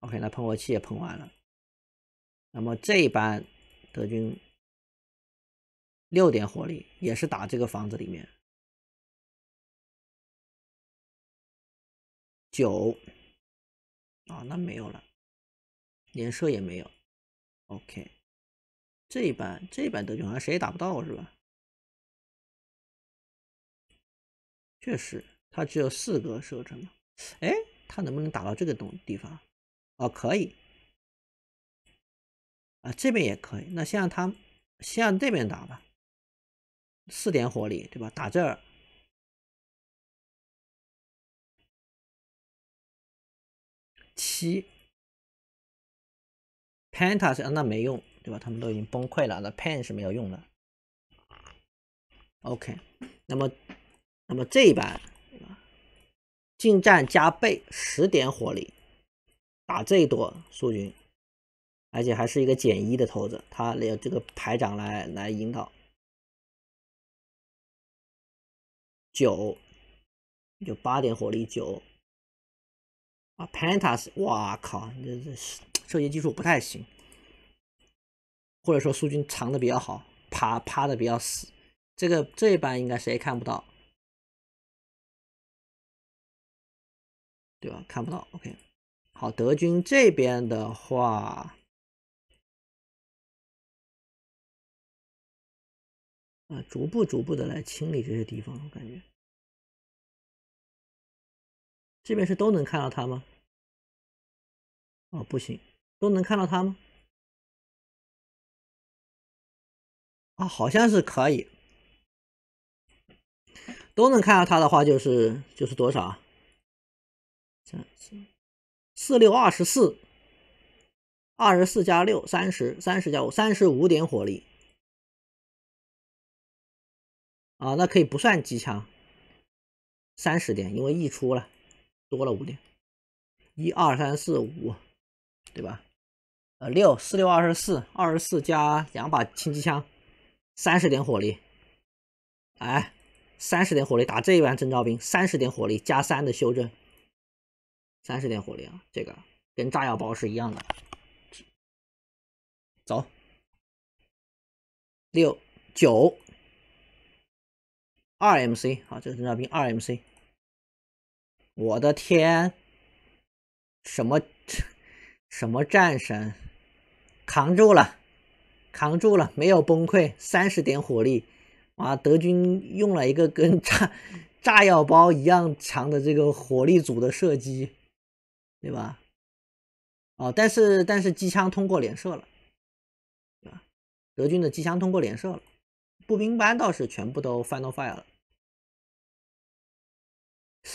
OK，那喷火器也喷完了。那么这一班德军六点火力也是打这个房子里面九啊，那没有了，连射也没有。OK，这一班这一班德军好像谁也打不到是吧？确实，他只有四个射程嘛？哎，他能不能打到这个东地方？哦，可以。啊，这边也可以。那先让他先让这边打吧，四点火力，对吧？打这儿七，pan t a 是啊，那没用，对吧？他们都已经崩溃了，那 pan 是没有用的。OK，那么。那么这一版，近战加倍十点火力打这一朵苏军，而且还是一个减一的头子，他有这个排长来来引导。九就八点火力九啊，Pentas，哇靠，这这射击技术不太行，或者说苏军藏的比较好，趴趴的比较死，这个这一板应该谁也看不到。对吧？看不到。OK，好，德军这边的话，啊，逐步逐步的来清理这些地方。我感觉，这边是都能看到他吗？哦，不行，都能看到他吗？啊，好像是可以。都能看到他的话，就是就是多少？啊？三四四六二十四，二十四加六三十，三十加五三十五点火力啊，那可以不算机枪，三十点，因为溢出了，多了五点。一二三四五，对吧？呃，六四六二十四，二十四加两把轻机枪，三十点火力。哎，三十点火力打这一波征召兵，三十点火力加三的修正。三十点火力啊，这个跟炸药包是一样的。走，六九二 MC，好，这个侦察兵二 MC。我的天，什么什么战神，扛住了，扛住了，没有崩溃。三十点火力，啊，德军用了一个跟炸 炸药包一样强的这个火力组的射击。对吧？哦，但是但是机枪通过连射了，对吧？德军的机枪通过连射了，步兵班倒是全部都 final fire 了。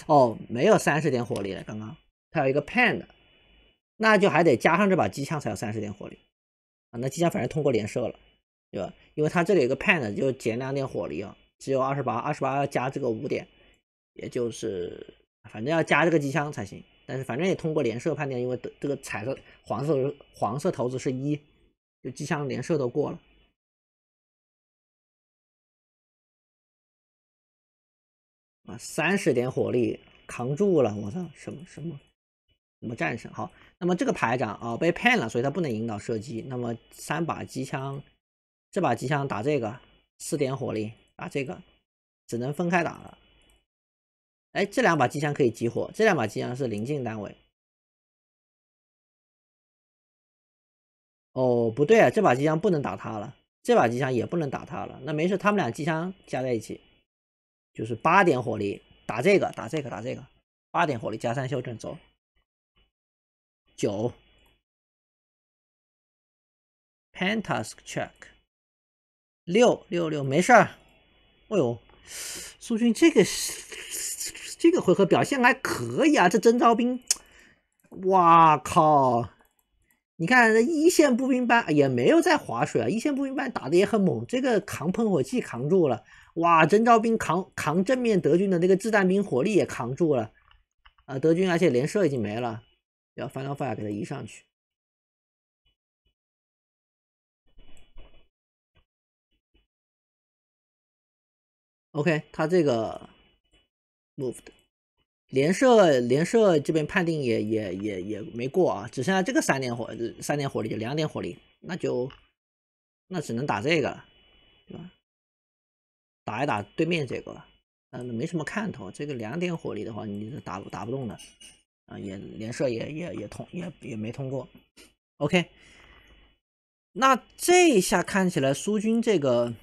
哦，没有三十点火力，了，刚刚他有一个 pan 的，那就还得加上这把机枪才有三十点火力啊。那机枪反正通过连射了，对吧？因为他这里有个 pan 就减两点火力啊，只有二十八，二十八加这个五点，也就是反正要加这个机枪才行。但是反正也通过连射判定，因为这这个彩色黄色黄色头子是一，就机枪连射都过了。啊，三十点火力扛住了，我操，什么什么什么战神？好，那么这个排长啊被骗了，所以他不能引导射击。那么三把机枪，这把机枪打这个四点火力啊，这个只能分开打了。哎，这两把机枪可以集火，这两把机枪是临近单位。哦，不对啊，这把机枪不能打他了，这把机枪也不能打他了。那没事，他们俩机枪加在一起，就是八点火力打这个，打这个，打这个，八点火力加三修正，走。九。Pen task check。六六六，没事儿。哎呦，苏军这个是。这个回合表现还可以啊，这征召兵，哇靠！你看，一线步兵班也没有在划水啊，一线步兵班打的也很猛，这个扛喷火器扛住了，哇，征召兵扛扛正面德军的那个掷弹兵火力也扛住了，啊，德军而且连射已经没了，要翻到 r e 给他移上去。OK，他这个。moved，连射连射这边判定也也也也没过啊，只剩下这个三点火三点火力，两点火力，那就那只能打这个了，对吧？打一打对面这个了，嗯，没什么看头。这个两点火力的话，你是打打不动的啊，也连射也也也通也也没通过。OK，那这一下看起来苏军这个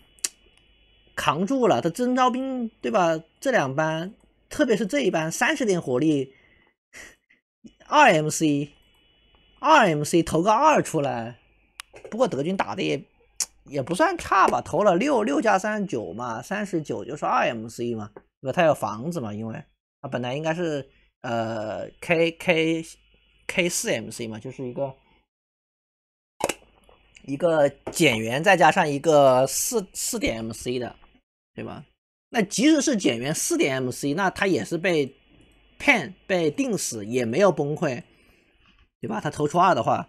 扛住了，他征招兵对吧？这两班。特别是这一班三十点火力，二 MC，二 MC 投个二出来，不过德军打的也也不算差吧，投了六六加三九嘛，三十九就是二 MC 嘛，对吧？他有房子嘛，因为他本来应该是呃 K K K 四 MC 嘛，就是一个一个减员再加上一个四四点 MC 的，对吧？那即使是减员四点 MC，那他也是被 p n 被定死，也没有崩溃，对吧？他投出二的话，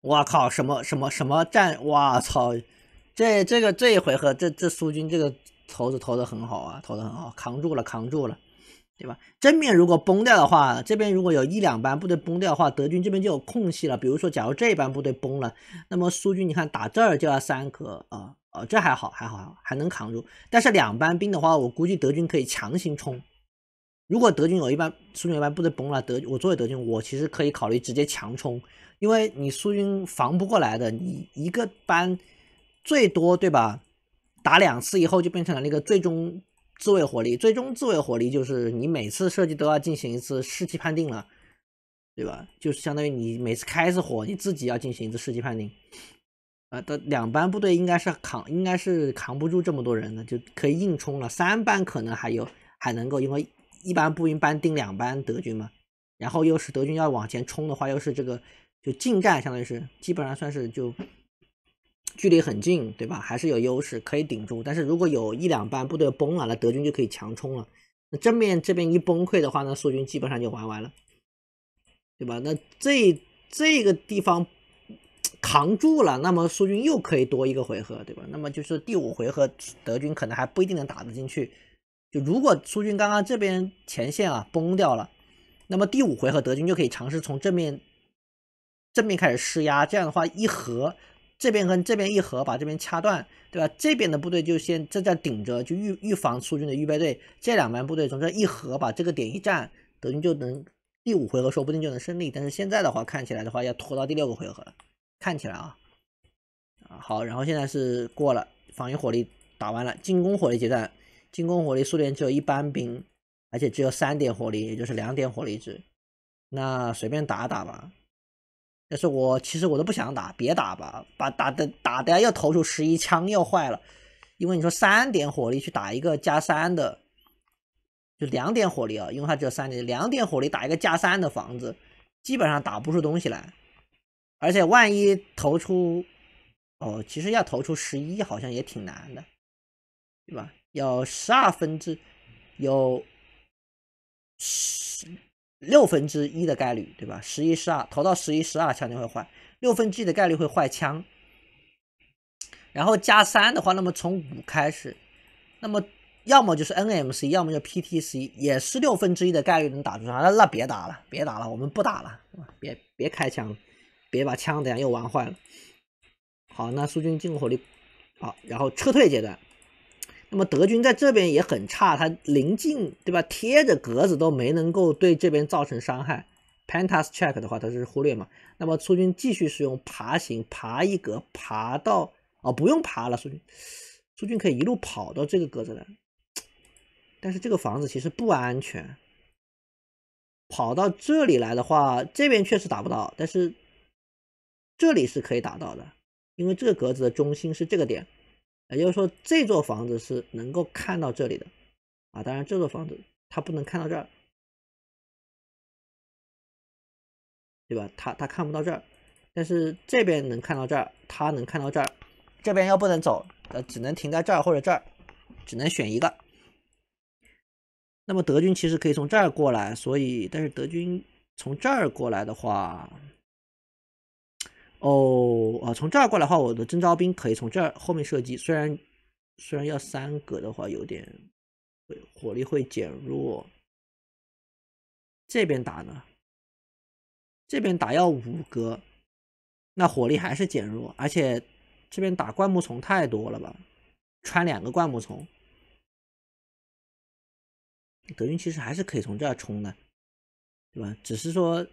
我靠，什么什么什么战，我操！这这个这一回合，这这苏军这个投子投的很好啊，投的很好，扛住了，扛住了。对吧？正面如果崩掉的话，这边如果有一两班部队崩掉的话，德军这边就有空隙了。比如说，假如这一班部队崩了，那么苏军你看打这儿就要三颗啊啊，这还好还好还能扛住。但是两班兵的话，我估计德军可以强行冲。如果德军有一班苏军一班部队崩了，德我作为德军，我其实可以考虑直接强冲，因为你苏军防不过来的，你一个班最多对吧？打两次以后就变成了那个最终。自卫火力，最终自卫火力就是你每次射击都要进行一次士气判定了，对吧？就是相当于你每次开一次火，你自己要进行一次士气判定。呃，的两班部队应该是扛，应该是扛不住这么多人的，就可以硬冲了。三班可能还有，还能够，因为一班步兵班定两班德军嘛。然后又是德军要往前冲的话，又是这个就近战，相当于是基本上算是就。距离很近，对吧？还是有优势，可以顶住。但是如果有一两班部队崩了，那德军就可以强冲了。那正面这边一崩溃的话，那苏军基本上就玩完了，对吧？那这这个地方扛住了，那么苏军又可以多一个回合，对吧？那么就是第五回合，德军可能还不一定能打得进去。就如果苏军刚刚这边前线啊崩掉了，那么第五回合德军就可以尝试从正面正面开始施压，这样的话一合。这边跟这边一合，把这边掐断，对吧？这边的部队就先这这顶着，就预预防苏军的预备队。这两班部队从这一合，把这个点一占，德军就能第五回合，说不定就能胜利。但是现在的话，看起来的话要拖到第六个回合。了，看起来啊，啊好，然后现在是过了防御火力打完了，进攻火力阶段，进攻火力苏联只有一班兵，而且只有三点火力，也就是两点火力值，那随便打打吧。但是我，其实我都不想打，别打吧，把打的打的要投出十一枪又坏了，因为你说三点火力去打一个加三的，就两点火力啊，因为它只有三点，两点火力打一个加三的房子，基本上打不出东西来，而且万一投出，哦，其实要投出十一好像也挺难的，对吧？有十二分之，有十。六分之一的概率，对吧？十一、十二，投到十一、十二，枪就会坏。六分之一的概率会坏枪。然后加三的话，那么从五开始，那么要么就是 NMC，要么就 PTC，也是六分之一的概率能打中来。那那别打了，别打了，我们不打了，别别开枪，别把枪，等下又玩坏了。好，那苏军进攻火力好，然后撤退阶段。那么德军在这边也很差，他临近对吧？贴着格子都没能够对这边造成伤害。Pentas check 的话，他是忽略嘛？那么苏军继续使用爬行，爬一格，爬到哦，不用爬了，苏军，苏军可以一路跑到这个格子来。但是这个房子其实不安全，跑到这里来的话，这边确实打不到，但是这里是可以打到的，因为这个格子的中心是这个点。也就是说，这座房子是能够看到这里的，啊，当然这座房子它不能看到这儿，对吧？它它看不到这儿，但是这边能看到这儿，它能看到这儿，这边要不能走，呃，只能停在这儿或者这儿，只能选一个。那么德军其实可以从这儿过来，所以，但是德军从这儿过来的话。哦，啊，从这儿过来的话，我的征召兵可以从这儿后面射击，虽然虽然要三格的话，有点火力会减弱。这边打呢，这边打要五格，那火力还是减弱，而且这边打灌木丛太多了吧，穿两个灌木丛，德云其实还是可以从这儿冲的，对吧？只是说。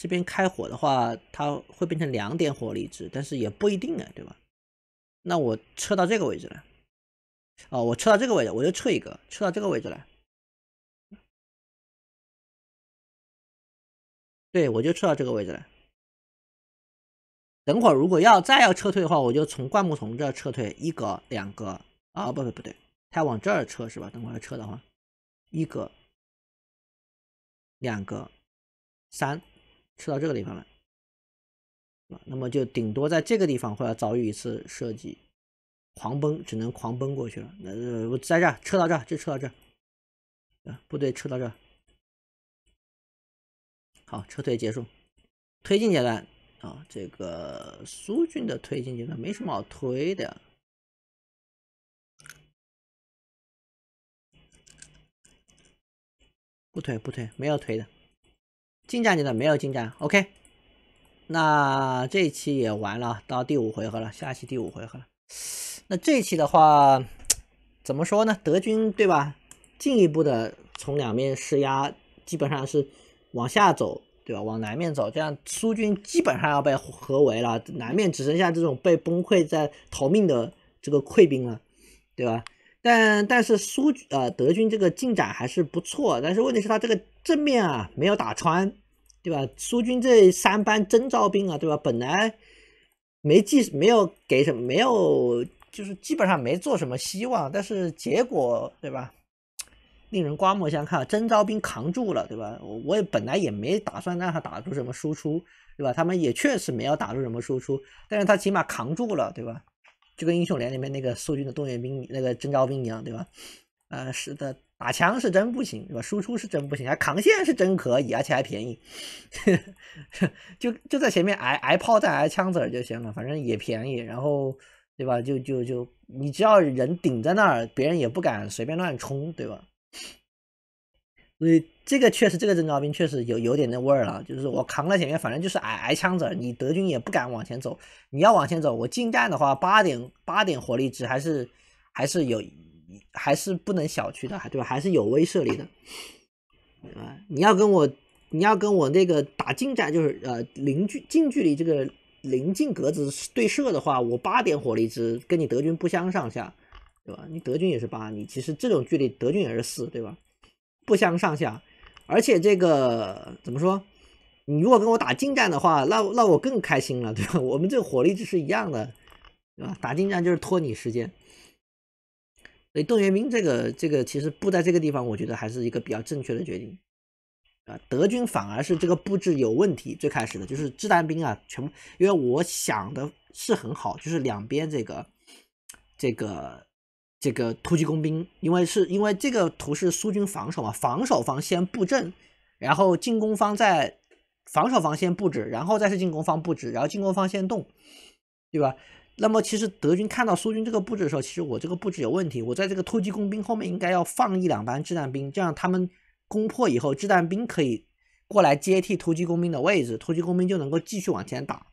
这边开火的话，它会变成两点火力值，但是也不一定啊，对吧？那我撤到这个位置来，哦，我撤到这个位置，我就撤一个，撤到这个位置来。对，我就撤到这个位置来。等会儿如果要再要撤退的话，我就从灌木丛这撤退一格、两格啊，不对不对，他往这儿撤是吧？等会儿要撤的话，一格、两格、三。撤到这个地方来，啊，那么就顶多在这个地方或者遭遇一次射击，狂奔，只能狂奔过去了。那我在这儿撤到这儿，就撤到这儿，啊，部队撤到这儿，好，撤退结束，推进阶段，啊，这个苏军的推进阶段没什么好推的，不推不推，没有推的。进站你的没有进站，OK，那这一期也完了，到第五回合了，下期第五回合了。那这一期的话，怎么说呢？德军对吧，进一步的从两面施压，基本上是往下走，对吧？往南面走，这样苏军基本上要被合围了，南面只剩下这种被崩溃在逃命的这个溃兵了，对吧？但但是苏呃德军这个进展还是不错，但是问题是他这个正面啊没有打穿。对吧？苏军这三班征招兵啊，对吧？本来没计，没有给什么，没有，就是基本上没做什么希望，但是结果，对吧？令人刮目相看，征招兵扛住了，对吧？我也本来也没打算让他打出什么输出，对吧？他们也确实没有打出什么输出，但是他起码扛住了，对吧？就跟英雄联里面那个苏军的动员兵那个征招兵一样，对吧？啊，是的。打枪是真不行是吧？输出是真不行，还扛线是真可以，而且还便宜，就就在前面挨挨炮弹挨枪子儿就行了，反正也便宜。然后，对吧？就就就你只要人顶在那儿，别人也不敢随便乱冲，对吧？所以这个确实，这个侦察兵确实有有点那味儿了，就是我扛在前面，反正就是挨挨枪子儿，你德军也不敢往前走。你要往前走，我近战的话，八点八点火力值还是还是有。还是不能小觑的，对吧？还是有威慑力的，啊，你要跟我，你要跟我那个打近战，就是呃，零距近距离这个临近格子对射的话，我八点火力值跟你德军不相上下，对吧？你德军也是八，你其实这种距离德军也是四，对吧？不相上下，而且这个怎么说？你如果跟我打近战的话，那那我更开心了，对吧？我们这火力值是一样的，对吧？打近战就是拖你时间。所以邓岳兵这个这个其实布在这个地方，我觉得还是一个比较正确的决定，啊，德军反而是这个布置有问题。最开始的就是掷弹兵啊，全部因为我想的是很好，就是两边这个这个这个突击工兵，因为是因为这个图是苏军防守嘛，防守方先布阵，然后进攻方在防守方先布置，然后再是进攻方布置，然后进攻方先动，对吧？那么其实德军看到苏军这个布置的时候，其实我这个布置有问题。我在这个突击工兵后面应该要放一两班掷弹兵，这样他们攻破以后，掷弹兵可以过来接替突击工兵的位置，突击工兵就能够继续往前打，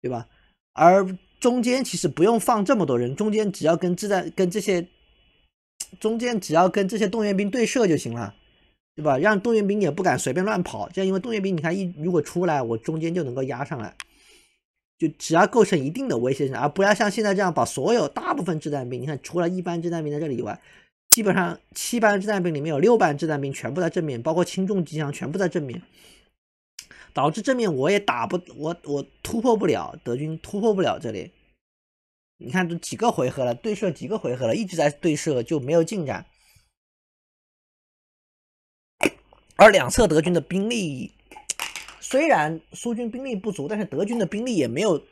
对吧？而中间其实不用放这么多人，中间只要跟掷弹跟这些中间只要跟这些动员兵对射就行了，对吧？让动员兵也不敢随便乱跑，这样因为动员兵你看一如果出来，我中间就能够压上来。就只要构成一定的威胁性，而不要像现在这样把所有大部分掷弹兵，你看，除了一般掷弹兵在这里以外，基本上七班掷弹兵里面有六班掷弹兵全部在正面，包括轻重机枪全部在正面，导致正面我也打不，我我突破不了，德军突破不了这里。你看，都几个回合了，对射几个回合了，一直在对射就没有进展，而两侧德军的兵力。虽然苏军兵力不足，但是德军的兵力也没有，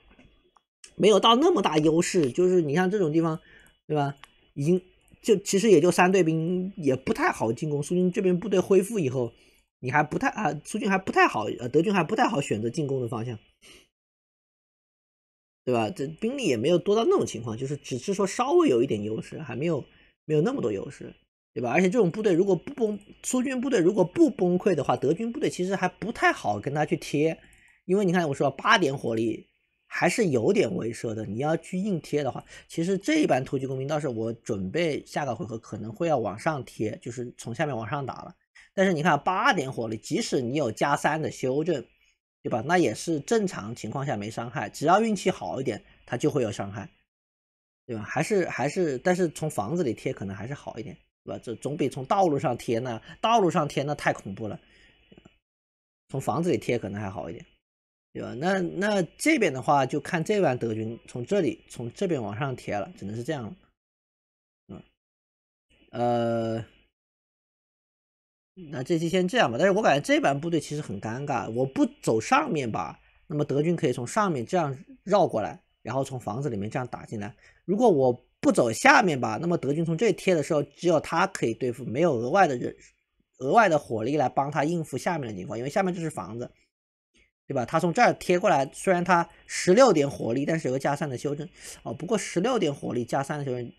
没有到那么大优势。就是你像这种地方，对吧？已经就其实也就三队兵，也不太好进攻。苏军这边部队恢复以后，你还不太啊，苏军还不太好，德军还不太好选择进攻的方向，对吧？这兵力也没有多到那种情况，就是只是说稍微有一点优势，还没有没有那么多优势。对吧？而且这种部队如果不崩，苏军部队如果不崩溃的话，德军部队其实还不太好跟他去贴，因为你看我说八点火力还是有点威慑的。你要去硬贴的话，其实这一班突击工兵，到时候我准备下个回合可能会要往上贴，就是从下面往上打了。但是你看八点火力，即使你有加三的修正，对吧？那也是正常情况下没伤害，只要运气好一点，它就会有伤害，对吧？还是还是，但是从房子里贴可能还是好一点。是吧？这总比从道路上贴呢，道路上贴那太恐怖了。从房子里贴可能还好一点，对吧？那那这边的话就看这班德军从这里从这边往上贴了，只能是这样了。嗯，呃，那这期先这样吧。但是我感觉这版部队其实很尴尬。我不走上面吧，那么德军可以从上面这样绕过来，然后从房子里面这样打进来。如果我不走下面吧，那么德军从这贴的时候，只有他可以对付，没有额外的人，额外的火力来帮他应付下面的情况，因为下面就是房子，对吧？他从这儿贴过来，虽然他十六点火力，但是有个加三的修正，哦，不过十六点火力加三的修正，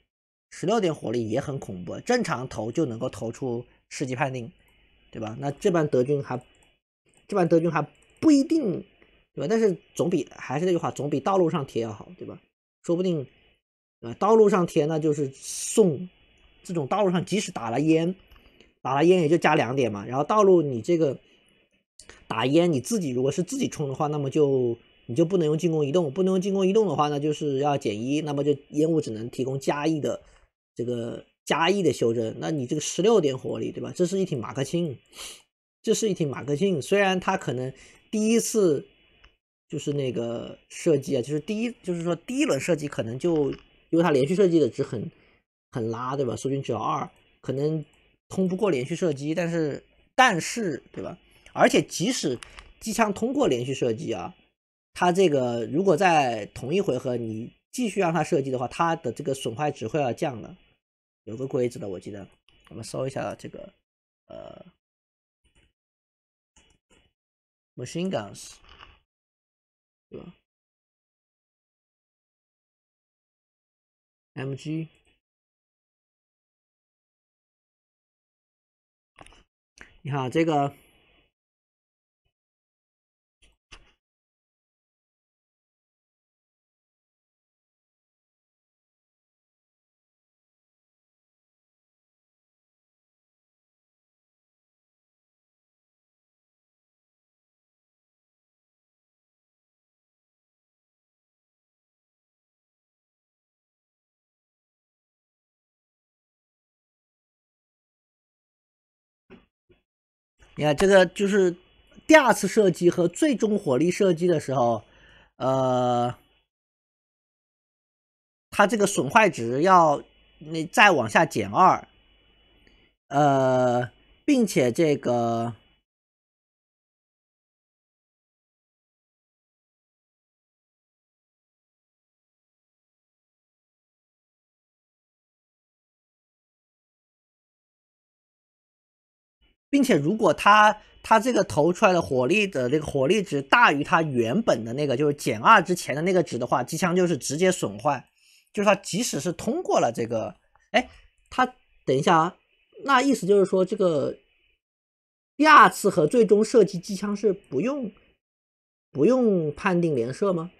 十六点火力也很恐怖，正常投就能够投出世纪判定，对吧？那这般德军还，这般德军还不一定，对吧？但是总比还是那句话，总比道路上贴要好，对吧？说不定。呃，道路上贴那就是送，这种道路上即使打了烟，打了烟也就加两点嘛。然后道路你这个打烟，你自己如果是自己冲的话，那么就你就不能用进攻移动，不能用进攻移动的话，那就是要减一。那么就烟雾只能提供加一的这个加一的修正。那你这个十六点火力，对吧？这是一挺马克沁，这是一挺马克沁。虽然它可能第一次就是那个设计啊，就是第一，就是说第一轮设计可能就。因为它连续射击的值很，很拉，对吧？苏军只要二，可能通不过连续射击，但是，但是，对吧？而且即使机枪通过连续射击啊，它这个如果在同一回合你继续让它射击的话，它的这个损坏值会要降的，有个规则的我记得，我们搜一下这个，呃，machine guns，对吧？MG，你好，这个。你看，这个就是第二次射击和最终火力射击的时候，呃，它这个损坏值要你再往下减二，呃，并且这个。并且，如果他他这个投出来的火力的那个火力值大于他原本的那个，就是减二之前的那个值的话，机枪就是直接损坏。就是他即使是通过了这个，哎，他等一下啊，那意思就是说，这个第二次和最终射击机枪是不用不用判定连射吗？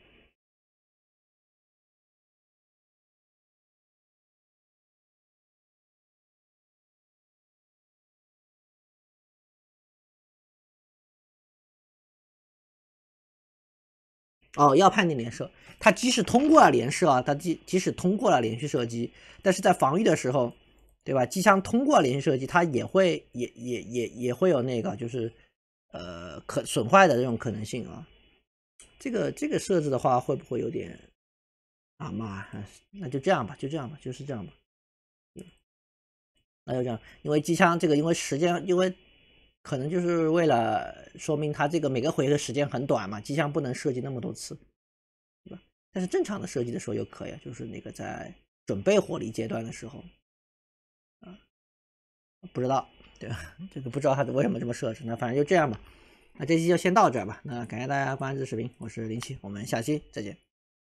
哦，要判定连射，它即使通过了连射啊，它即即使通过了连续射击，但是在防御的时候，对吧？机枪通过连续射击，它也会也也也也会有那个就是，呃，可损坏的这种可能性啊。这个这个设置的话，会不会有点啊妈？那就这样吧，就这样吧，就是这样吧。那就这样，因为机枪这个，因为时间，因为。可能就是为了说明它这个每个回合时间很短嘛，机枪不能射击那么多次，对吧？但是正常的设计的时候又可以就是那个在准备火力阶段的时候，啊，不知道，对吧？这个不知道它为什么这么设置，那反正就这样吧。那这期就先到这吧。那感谢大家观看这视频，我是林七，我们下期再见。